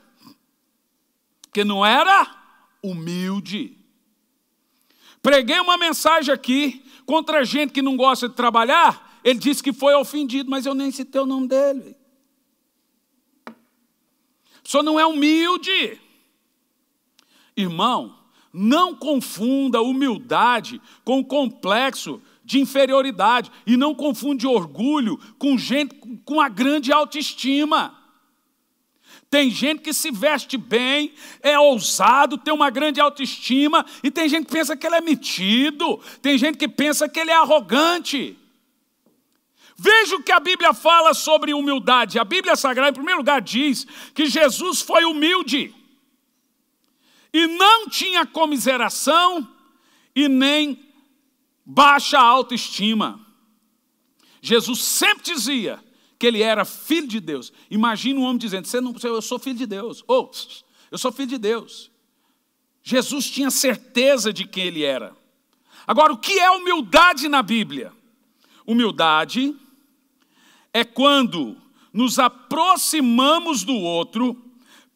Porque não era humilde. Preguei uma mensagem aqui contra gente que não gosta de trabalhar. Ele disse que foi ofendido, mas eu nem citei o nome dele. Só não é humilde. Irmão, não confunda humildade com complexo de inferioridade e não confunde orgulho com gente com a grande autoestima. Tem gente que se veste bem, é ousado, tem uma grande autoestima, e tem gente que pensa que ele é metido, tem gente que pensa que ele é arrogante. Veja o que a Bíblia fala sobre humildade. A Bíblia Sagrada, em primeiro lugar, diz que Jesus foi humilde e não tinha comiseração e nem baixa autoestima. Jesus sempre dizia: que ele era filho de Deus. Imagina um homem dizendo: Você não, eu sou filho de Deus. Ou, oh, eu sou filho de Deus. Jesus tinha certeza de quem ele era. Agora, o que é humildade na Bíblia? Humildade é quando nos aproximamos do outro,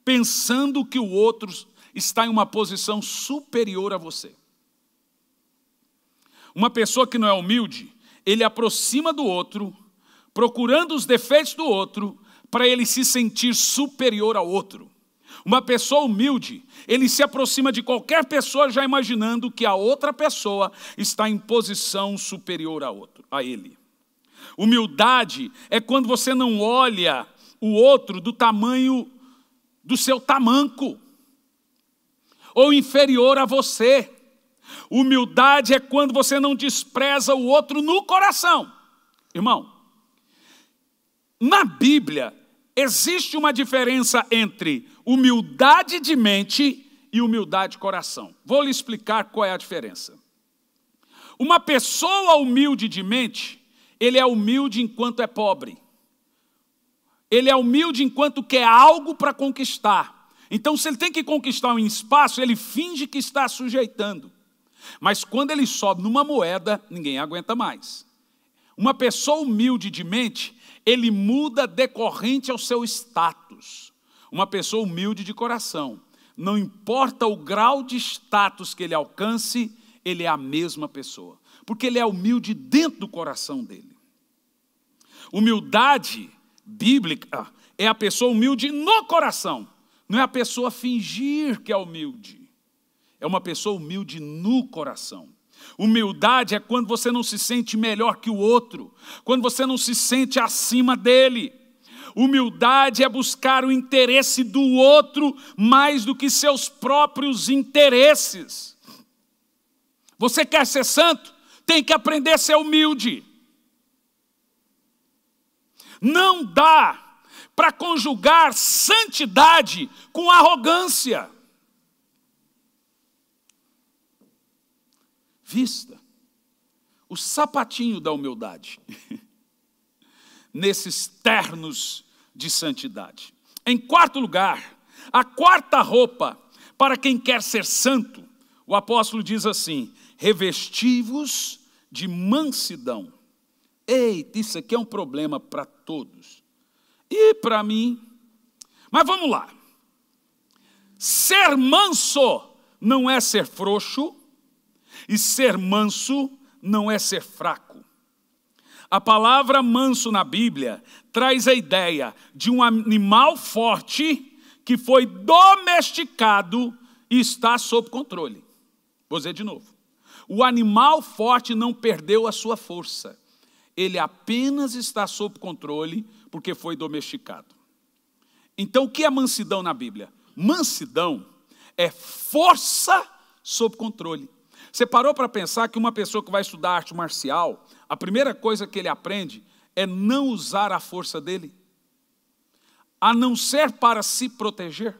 pensando que o outro está em uma posição superior a você. Uma pessoa que não é humilde, ele aproxima do outro procurando os defeitos do outro para ele se sentir superior ao outro. Uma pessoa humilde, ele se aproxima de qualquer pessoa já imaginando que a outra pessoa está em posição superior a outro, a ele. Humildade é quando você não olha o outro do tamanho do seu tamanco ou inferior a você. Humildade é quando você não despreza o outro no coração. Irmão, na Bíblia, existe uma diferença entre humildade de mente e humildade de coração. Vou lhe explicar qual é a diferença. Uma pessoa humilde de mente, ele é humilde enquanto é pobre. Ele é humilde enquanto quer algo para conquistar. Então, se ele tem que conquistar um espaço, ele finge que está sujeitando. Mas quando ele sobe numa moeda, ninguém aguenta mais. Uma pessoa humilde de mente, ele muda decorrente ao seu status. Uma pessoa humilde de coração, não importa o grau de status que ele alcance, ele é a mesma pessoa, porque ele é humilde dentro do coração dele. Humildade bíblica é a pessoa humilde no coração, não é a pessoa fingir que é humilde, é uma pessoa humilde no coração. Humildade é quando você não se sente melhor que o outro, quando você não se sente acima dele. Humildade é buscar o interesse do outro mais do que seus próprios interesses. Você quer ser santo? Tem que aprender a ser humilde. Não dá para conjugar santidade com arrogância. vista. O sapatinho da humildade. Nesses ternos de santidade. Em quarto lugar, a quarta roupa para quem quer ser santo, o apóstolo diz assim: revestivos de mansidão. Eita, isso aqui é um problema para todos. E para mim. Mas vamos lá. Ser manso não é ser frouxo, e ser manso não é ser fraco. A palavra manso na Bíblia traz a ideia de um animal forte que foi domesticado e está sob controle. Vou dizer de novo. O animal forte não perdeu a sua força. Ele apenas está sob controle porque foi domesticado. Então, o que é mansidão na Bíblia? Mansidão é força sob controle. Você parou para pensar que uma pessoa que vai estudar arte marcial, a primeira coisa que ele aprende é não usar a força dele, a não ser para se proteger.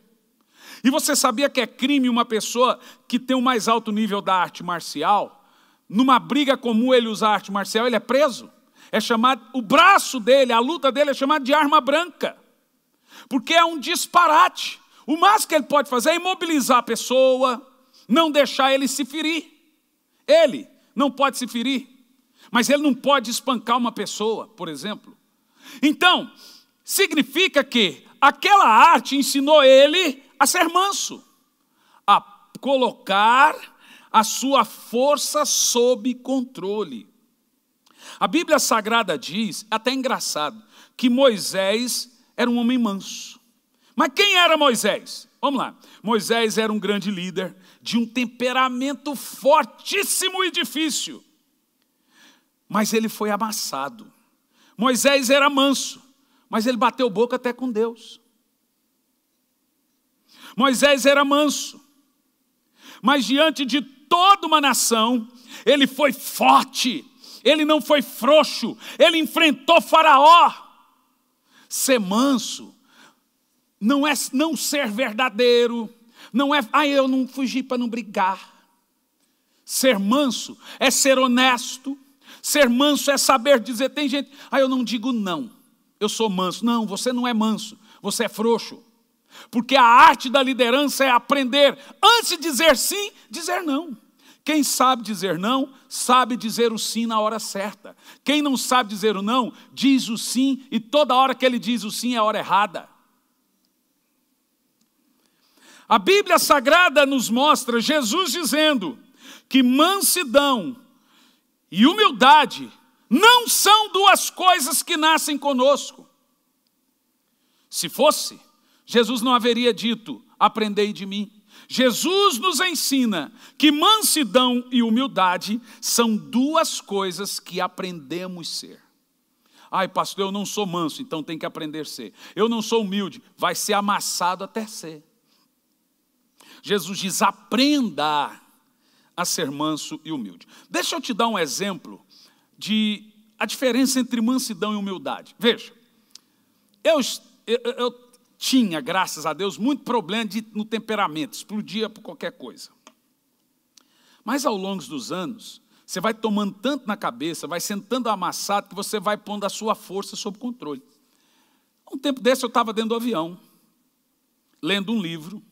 E você sabia que é crime uma pessoa que tem o mais alto nível da arte marcial, numa briga comum ele usar arte marcial, ele é preso? É chamado, o braço dele, a luta dele é chamada de arma branca, porque é um disparate. O mais que ele pode fazer é imobilizar a pessoa, não deixar ele se ferir. Ele não pode se ferir, mas ele não pode espancar uma pessoa, por exemplo. Então, significa que aquela arte ensinou ele a ser manso, a colocar a sua força sob controle. A Bíblia Sagrada diz, até engraçado, que Moisés era um homem manso. Mas quem era Moisés? Vamos lá. Moisés era um grande líder, de um temperamento fortíssimo e difícil. Mas ele foi amassado. Moisés era manso, mas ele bateu boca até com Deus. Moisés era manso, mas diante de toda uma nação, ele foi forte, ele não foi frouxo, ele enfrentou Faraó. Ser manso não é não ser verdadeiro não é, ah, eu não fugi para não brigar. Ser manso é ser honesto. Ser manso é saber dizer, tem gente, ah, eu não digo não. Eu sou manso. Não, você não é manso, você é frouxo. Porque a arte da liderança é aprender, antes de dizer sim, dizer não. Quem sabe dizer não, sabe dizer o sim na hora certa. Quem não sabe dizer o não, diz o sim, e toda hora que ele diz o sim é a hora errada. A Bíblia Sagrada nos mostra Jesus dizendo que mansidão e humildade não são duas coisas que nascem conosco. Se fosse, Jesus não haveria dito: aprendei de mim. Jesus nos ensina que mansidão e humildade são duas coisas que aprendemos ser. Ai, pastor, eu não sou manso, então tem que aprender a ser. Eu não sou humilde, vai ser amassado até ser. Jesus diz: aprenda a ser manso e humilde. Deixa eu te dar um exemplo de a diferença entre mansidão e humildade. Veja, eu, eu, eu tinha, graças a Deus, muito problema de, no temperamento, explodia por qualquer coisa. Mas ao longo dos anos, você vai tomando tanto na cabeça, vai sentando amassado, que você vai pondo a sua força sob controle. Um tempo desse eu estava dentro do avião, lendo um livro,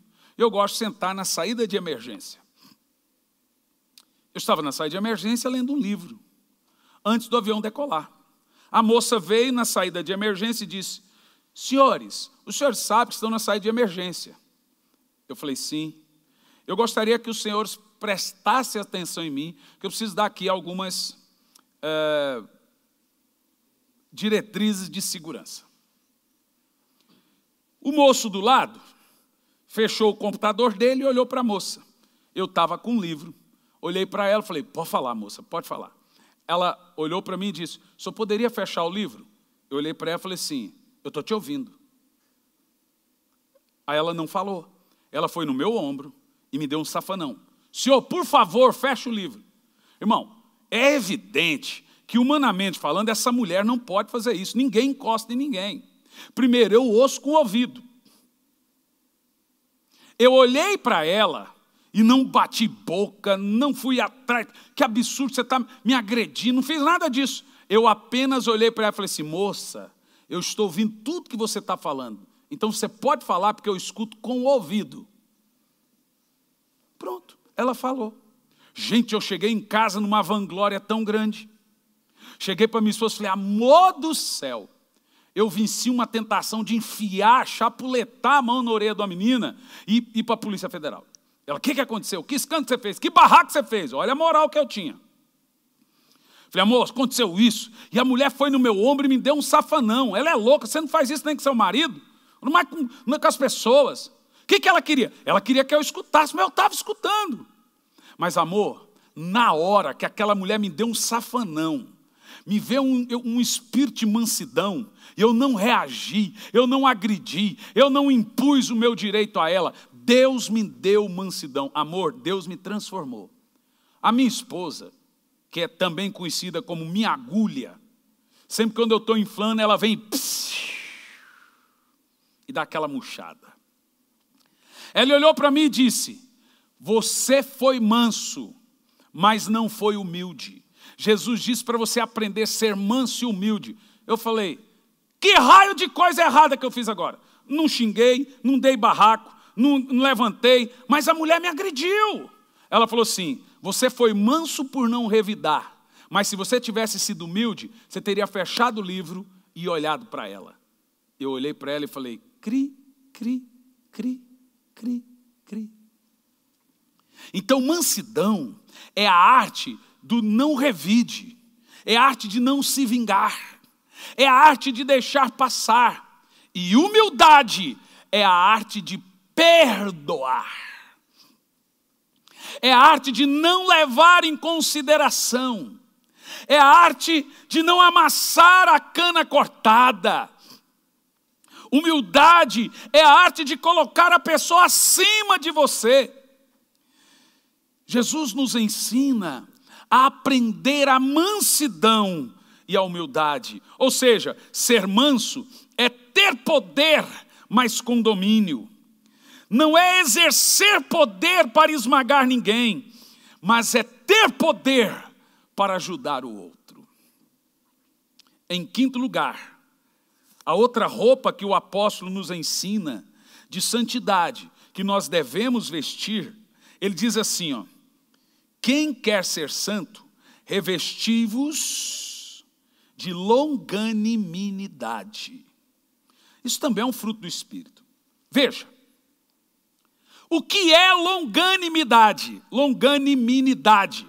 eu gosto de sentar na saída de emergência. Eu estava na saída de emergência lendo um livro, antes do avião decolar. A moça veio na saída de emergência e disse: Senhores, os senhores sabem que estão na saída de emergência. Eu falei: Sim. Eu gostaria que os senhores prestassem atenção em mim, que eu preciso dar aqui algumas é, diretrizes de segurança. O moço do lado fechou o computador dele e olhou para a moça. Eu estava com um livro. Olhei para ela e falei: Pode falar, moça, pode falar. Ela olhou para mim e disse: Só poderia fechar o livro? Eu olhei para ela e falei assim: Eu estou te ouvindo. Aí ela não falou. Ela foi no meu ombro e me deu um safanão. Senhor, por favor, feche o livro. Irmão, é evidente que, humanamente falando, essa mulher não pode fazer isso. Ninguém encosta em ninguém. Primeiro, eu ouço com o ouvido. Eu olhei para ela e não bati boca, não fui atrás. Que absurdo, você está me agredindo. Não fiz nada disso. Eu apenas olhei para ela e falei assim: moça, eu estou ouvindo tudo que você está falando. Então você pode falar porque eu escuto com o ouvido. Pronto, ela falou. Gente, eu cheguei em casa numa vanglória tão grande. Cheguei para minha esposa e falei: amor do céu eu venci uma tentação de enfiar, chapuletar a mão na orelha da menina e ir para a Polícia Federal. Ela, o que, que aconteceu? Que escândalo você fez? Que barraco você fez? Olha a moral que eu tinha. Falei, amor, aconteceu isso. E a mulher foi no meu ombro e me deu um safanão. Ela é louca, você não faz isso nem com seu marido, não é com, não é com as pessoas. O que, que ela queria? Ela queria que eu escutasse, mas eu estava escutando. Mas, amor, na hora que aquela mulher me deu um safanão, me veio um, um espírito de mansidão, eu não reagi, eu não agredi, eu não impus o meu direito a ela. Deus me deu mansidão, amor, Deus me transformou. A minha esposa, que é também conhecida como minha agulha, sempre quando eu estou inflando, ela vem e dá aquela murchada. Ela olhou para mim e disse: Você foi manso, mas não foi humilde. Jesus disse para você aprender a ser manso e humilde. Eu falei, que raio de coisa errada que eu fiz agora? Não xinguei, não dei barraco, não, não levantei, mas a mulher me agrediu. Ela falou assim: Você foi manso por não revidar, mas se você tivesse sido humilde, você teria fechado o livro e olhado para ela. Eu olhei para ela e falei: Cri, cri, cri, cri, cri. Então, mansidão é a arte do não revide, é a arte de não se vingar é a arte de deixar passar, e humildade é a arte de perdoar. É a arte de não levar em consideração, é a arte de não amassar a cana cortada. Humildade é a arte de colocar a pessoa acima de você. Jesus nos ensina a aprender a mansidão e a humildade. Ou seja, ser manso é ter poder, mas com domínio. Não é exercer poder para esmagar ninguém, mas é ter poder para ajudar o outro. Em quinto lugar, a outra roupa que o apóstolo nos ensina de santidade que nós devemos vestir, ele diz assim, ó: Quem quer ser santo, revesti-vos de longanimidade. Isso também é um fruto do Espírito. Veja, o que é longanimidade? Longanimidade.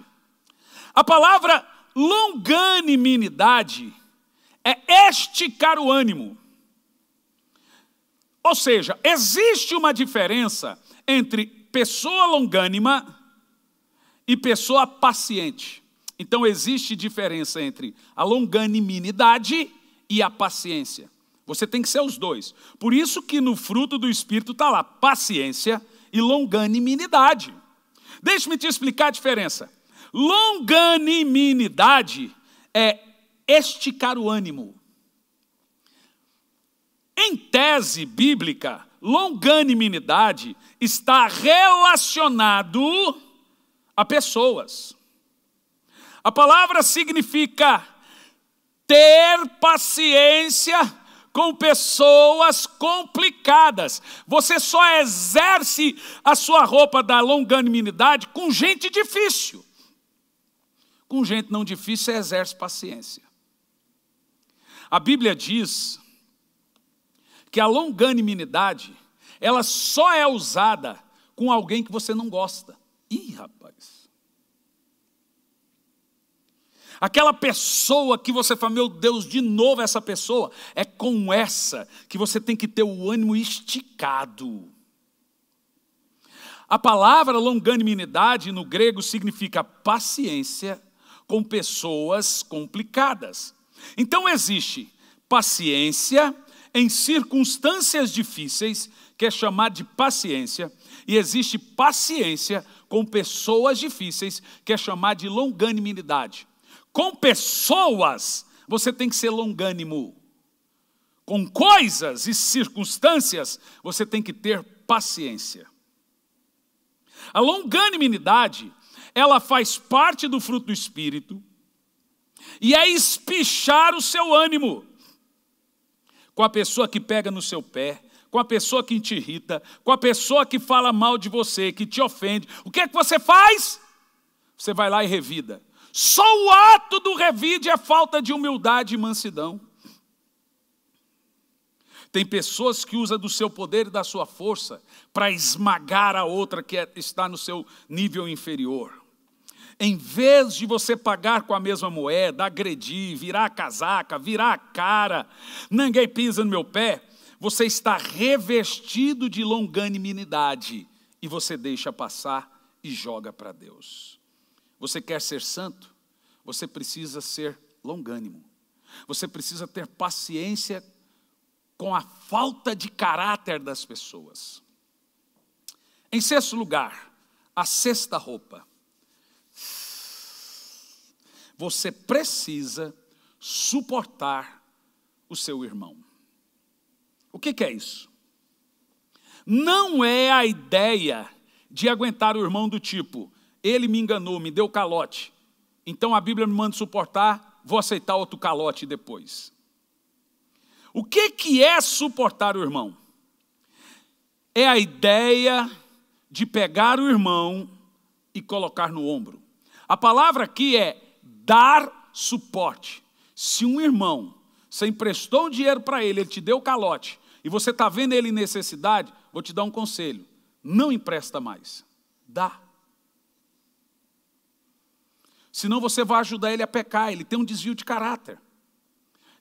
A palavra longanimidade é esticar o ânimo. Ou seja, existe uma diferença entre pessoa longânima e pessoa paciente. Então existe diferença entre a longanimidade e a paciência. Você tem que ser os dois. Por isso que no fruto do Espírito está lá paciência e longanimidade. Deixe-me te explicar a diferença. Longanimidade é esticar o ânimo. Em tese bíblica, longanimidade está relacionado a pessoas. A palavra significa ter paciência com pessoas complicadas. Você só exerce a sua roupa da longanimidade com gente difícil. Com gente não difícil, você exerce paciência. A Bíblia diz que a longanimidade, ela só é usada com alguém que você não gosta. Ih, rapaz. Aquela pessoa que você fala, meu Deus, de novo essa pessoa, é com essa que você tem que ter o ânimo esticado. A palavra longanimidade no grego significa paciência com pessoas complicadas. Então existe paciência em circunstâncias difíceis, que é chamada de paciência, e existe paciência com pessoas difíceis, que é chamada de longanimidade. Com pessoas, você tem que ser longânimo. Com coisas e circunstâncias, você tem que ter paciência. A longanimidade, ela faz parte do fruto do espírito e é espichar o seu ânimo com a pessoa que pega no seu pé, com a pessoa que te irrita, com a pessoa que fala mal de você, que te ofende. O que é que você faz? Você vai lá e revida. Só o ato do revide é falta de humildade e mansidão. Tem pessoas que usam do seu poder e da sua força para esmagar a outra que é, está no seu nível inferior. Em vez de você pagar com a mesma moeda, agredir, virar a casaca, virar a cara, ninguém pisa no meu pé, você está revestido de longanimidade e você deixa passar e joga para Deus. Você quer ser santo? Você precisa ser longânimo. Você precisa ter paciência com a falta de caráter das pessoas. Em sexto lugar, a sexta roupa. Você precisa suportar o seu irmão. O que, que é isso? Não é a ideia de aguentar o irmão do tipo, ele me enganou, me deu calote. Então a Bíblia me manda suportar, vou aceitar outro calote depois. O que, que é suportar o irmão? É a ideia de pegar o irmão e colocar no ombro. A palavra aqui é dar suporte. Se um irmão, você emprestou dinheiro para ele, ele te deu calote, e você está vendo ele em necessidade, vou te dar um conselho: não empresta mais. Dá. Senão você vai ajudar ele a pecar, ele tem um desvio de caráter.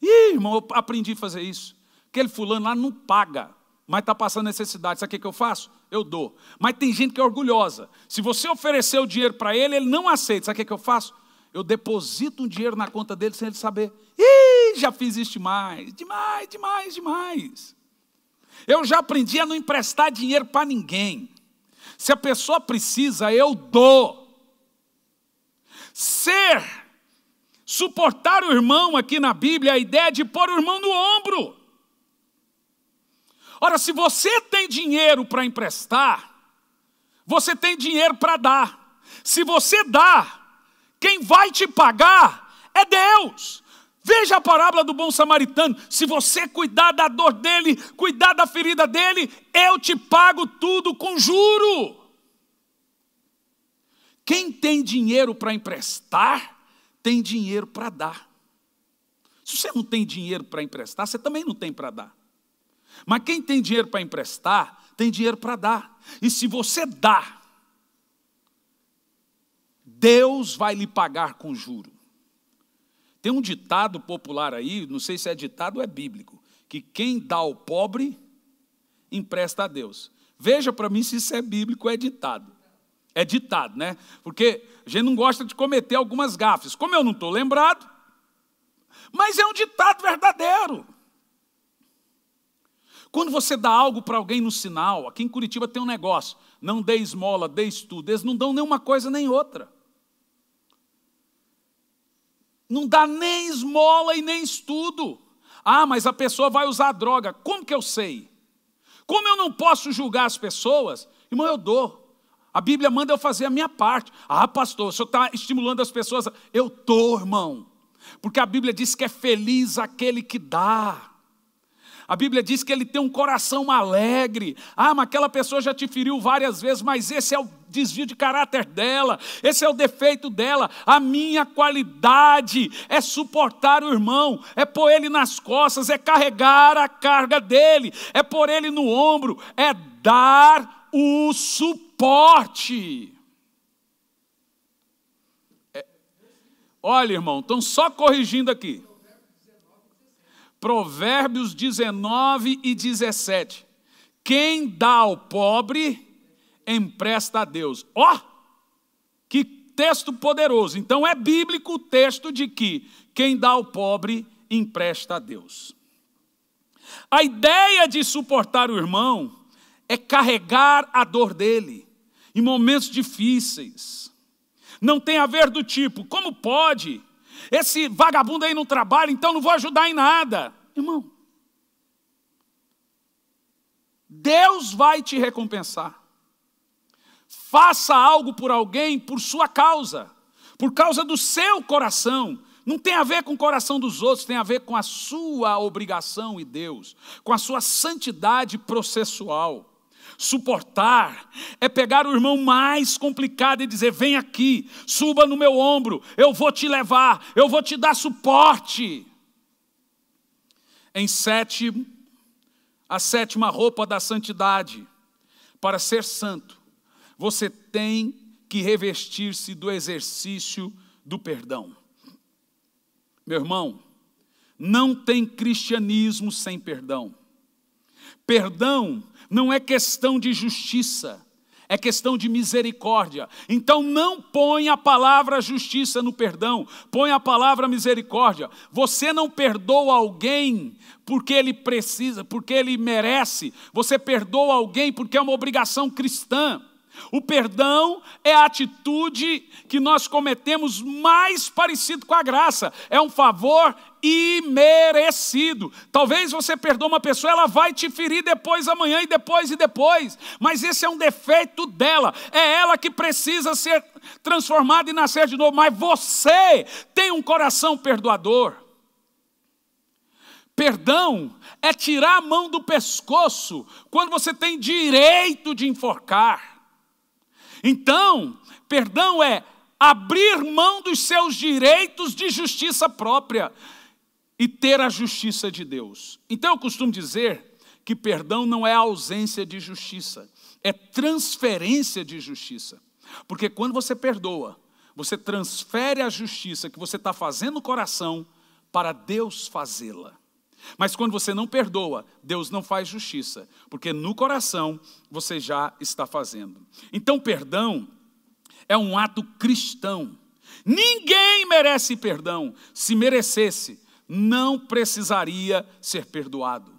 Ih, irmão, eu aprendi a fazer isso. Aquele fulano lá não paga, mas está passando necessidade. Sabe o que, eu faço? Eu dou. Mas tem gente que é orgulhosa. Se você oferecer o dinheiro para ele, ele não aceita. Sabe o que, que eu faço? Eu deposito um dinheiro na conta dele sem ele saber. Ih, já fiz isso demais, demais, demais, demais. Eu já aprendi a não emprestar dinheiro para ninguém. Se a pessoa precisa, eu dou. Ser, suportar o irmão aqui na Bíblia, a ideia de pôr o irmão no ombro. Ora, se você tem dinheiro para emprestar, você tem dinheiro para dar. Se você dá, quem vai te pagar é Deus. Veja a parábola do bom samaritano: se você cuidar da dor dele, cuidar da ferida dele, eu te pago tudo com juro. Quem tem dinheiro para emprestar, tem dinheiro para dar. Se você não tem dinheiro para emprestar, você também não tem para dar. Mas quem tem dinheiro para emprestar, tem dinheiro para dar. E se você dá, Deus vai lhe pagar com juro. Tem um ditado popular aí, não sei se é ditado ou é bíblico, que quem dá ao pobre empresta a Deus. Veja para mim se isso é bíblico ou é ditado. É ditado, né? Porque a gente não gosta de cometer algumas gafes. Como eu não estou lembrado, mas é um ditado verdadeiro. Quando você dá algo para alguém no sinal, aqui em Curitiba tem um negócio, não dê esmola, dê estudo, eles não dão nenhuma coisa nem outra. Não dá nem esmola e nem estudo. Ah, mas a pessoa vai usar droga. Como que eu sei? Como eu não posso julgar as pessoas? Irmão, eu dou. A Bíblia manda eu fazer a minha parte. Ah, pastor, o senhor está estimulando as pessoas. Eu estou, irmão. Porque a Bíblia diz que é feliz aquele que dá. A Bíblia diz que ele tem um coração alegre. Ah, mas aquela pessoa já te feriu várias vezes, mas esse é o desvio de caráter dela, esse é o defeito dela. A minha qualidade é suportar o irmão, é pôr ele nas costas, é carregar a carga dele, é pôr ele no ombro, é dar o suporte porte. É. Olha, irmão, estão só corrigindo aqui. Provérbios 19 e 17. Quem dá ao pobre, empresta a Deus. Ó, oh, que texto poderoso. Então é bíblico o texto de que quem dá ao pobre, empresta a Deus. A ideia de suportar o irmão é carregar a dor dele, em momentos difíceis. Não tem a ver do tipo, como pode? Esse vagabundo aí não trabalha, então não vou ajudar em nada. Irmão, Deus vai te recompensar. Faça algo por alguém por sua causa, por causa do seu coração. Não tem a ver com o coração dos outros, tem a ver com a sua obrigação e Deus, com a sua santidade processual. Suportar é pegar o irmão mais complicado e dizer: vem aqui, suba no meu ombro, eu vou te levar, eu vou te dar suporte. Em sétimo, a sétima roupa da santidade. Para ser santo, você tem que revestir-se do exercício do perdão. Meu irmão, não tem cristianismo sem perdão. Perdão não é questão de justiça, é questão de misericórdia. Então não põe a palavra justiça no perdão, põe a palavra misericórdia. Você não perdoa alguém porque ele precisa, porque ele merece. Você perdoa alguém porque é uma obrigação cristã. O perdão é a atitude que nós cometemos mais parecido com a graça. É um favor, imerecido. Talvez você perdoa uma pessoa, ela vai te ferir depois amanhã e depois e depois, mas esse é um defeito dela. É ela que precisa ser transformada e nascer de novo, mas você tem um coração perdoador. Perdão é tirar a mão do pescoço quando você tem direito de enforcar. Então, perdão é abrir mão dos seus direitos de justiça própria e ter a justiça de Deus. Então eu costumo dizer que perdão não é ausência de justiça, é transferência de justiça. Porque quando você perdoa, você transfere a justiça que você está fazendo no coração para Deus fazê-la. Mas quando você não perdoa, Deus não faz justiça, porque no coração você já está fazendo. Então, perdão é um ato cristão. Ninguém merece perdão. Se merecesse, não precisaria ser perdoado.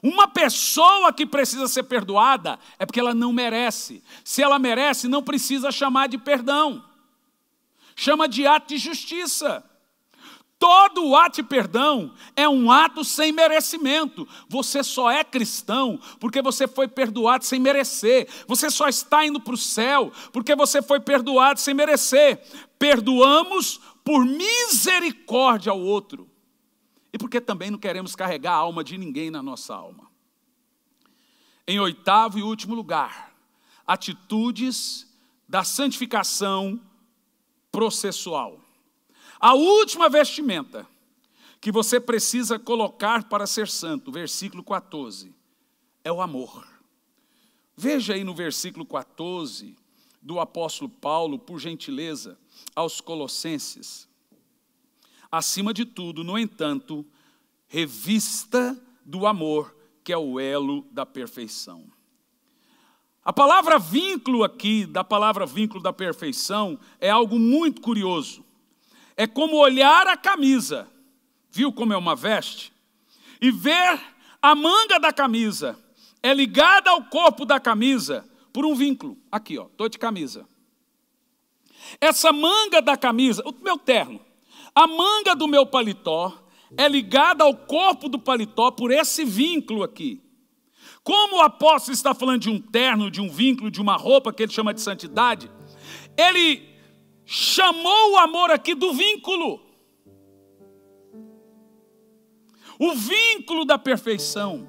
Uma pessoa que precisa ser perdoada é porque ela não merece. Se ela merece, não precisa chamar de perdão. Chama de ato de justiça. Todo ato de perdão é um ato sem merecimento. Você só é cristão porque você foi perdoado sem merecer. Você só está indo para o céu porque você foi perdoado sem merecer. Perdoamos por misericórdia ao outro e porque também não queremos carregar a alma de ninguém na nossa alma. Em oitavo e último lugar, atitudes da santificação processual. A última vestimenta que você precisa colocar para ser santo, versículo 14, é o amor. Veja aí no versículo 14 do apóstolo Paulo, por gentileza, aos Colossenses. Acima de tudo, no entanto, revista do amor, que é o elo da perfeição. A palavra vínculo aqui, da palavra vínculo da perfeição, é algo muito curioso. É como olhar a camisa, viu como é uma veste? E ver a manga da camisa, é ligada ao corpo da camisa por um vínculo. Aqui, ó, estou de camisa. Essa manga da camisa, o meu terno, a manga do meu paletó é ligada ao corpo do paletó por esse vínculo aqui. Como o apóstolo está falando de um terno, de um vínculo, de uma roupa que ele chama de santidade, ele chamou o amor aqui do vínculo. O vínculo da perfeição.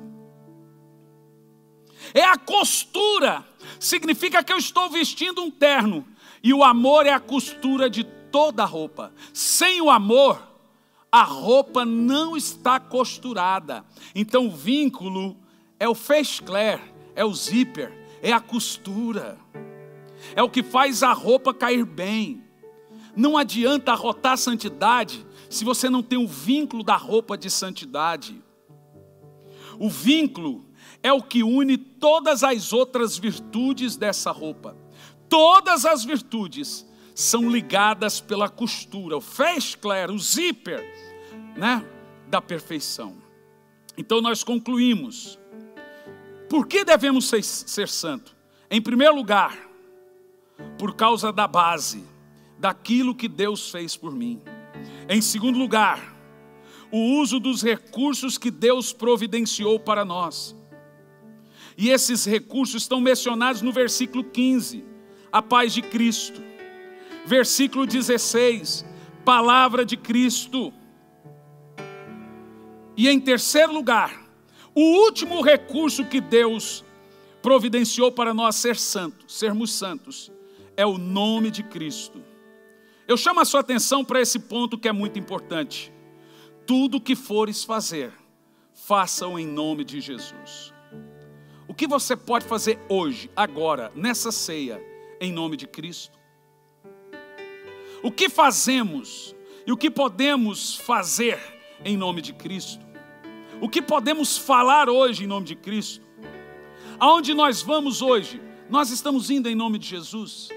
É a costura, significa que eu estou vestindo um terno e o amor é a costura de toda a roupa. Sem o amor, a roupa não está costurada. Então o vínculo é o fescler, é o zíper, é a costura. É o que faz a roupa cair bem. Não adianta arrotar santidade se você não tem o vínculo da roupa de santidade. O vínculo é o que une todas as outras virtudes dessa roupa. Todas as virtudes são ligadas pela costura, o festcler, o zíper, né, da perfeição. Então nós concluímos. Por que devemos ser, ser santo? Em primeiro lugar, por causa da base, daquilo que Deus fez por mim. Em segundo lugar, o uso dos recursos que Deus providenciou para nós. E esses recursos estão mencionados no versículo 15 a paz de Cristo. Versículo 16, palavra de Cristo. E em terceiro lugar, o último recurso que Deus providenciou para nós ser santos, sermos santos, é o nome de Cristo. Eu chamo a sua atenção para esse ponto que é muito importante. Tudo que fores fazer, façam em nome de Jesus. O que você pode fazer hoje, agora, nessa ceia, em nome de Cristo. O que fazemos e o que podemos fazer em nome de Cristo? O que podemos falar hoje em nome de Cristo? Aonde nós vamos hoje? Nós estamos indo em nome de Jesus.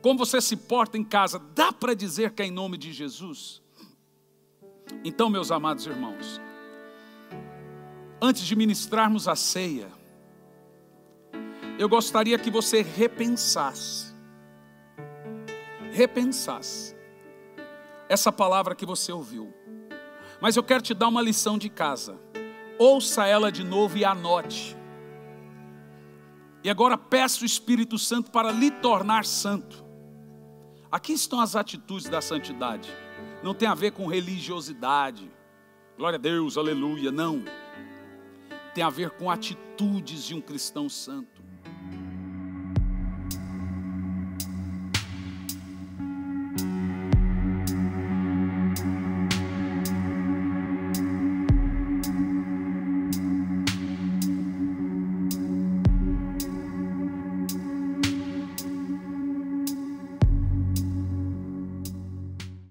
Como você se porta em casa, dá para dizer que é em nome de Jesus? Então, meus amados irmãos, antes de ministrarmos a ceia, eu gostaria que você repensasse. Repensasse essa palavra que você ouviu. Mas eu quero te dar uma lição de casa. Ouça ela de novo e anote. E agora peço o Espírito Santo para lhe tornar santo. Aqui estão as atitudes da santidade. Não tem a ver com religiosidade. Glória a Deus, aleluia. Não. Tem a ver com atitudes de um cristão santo.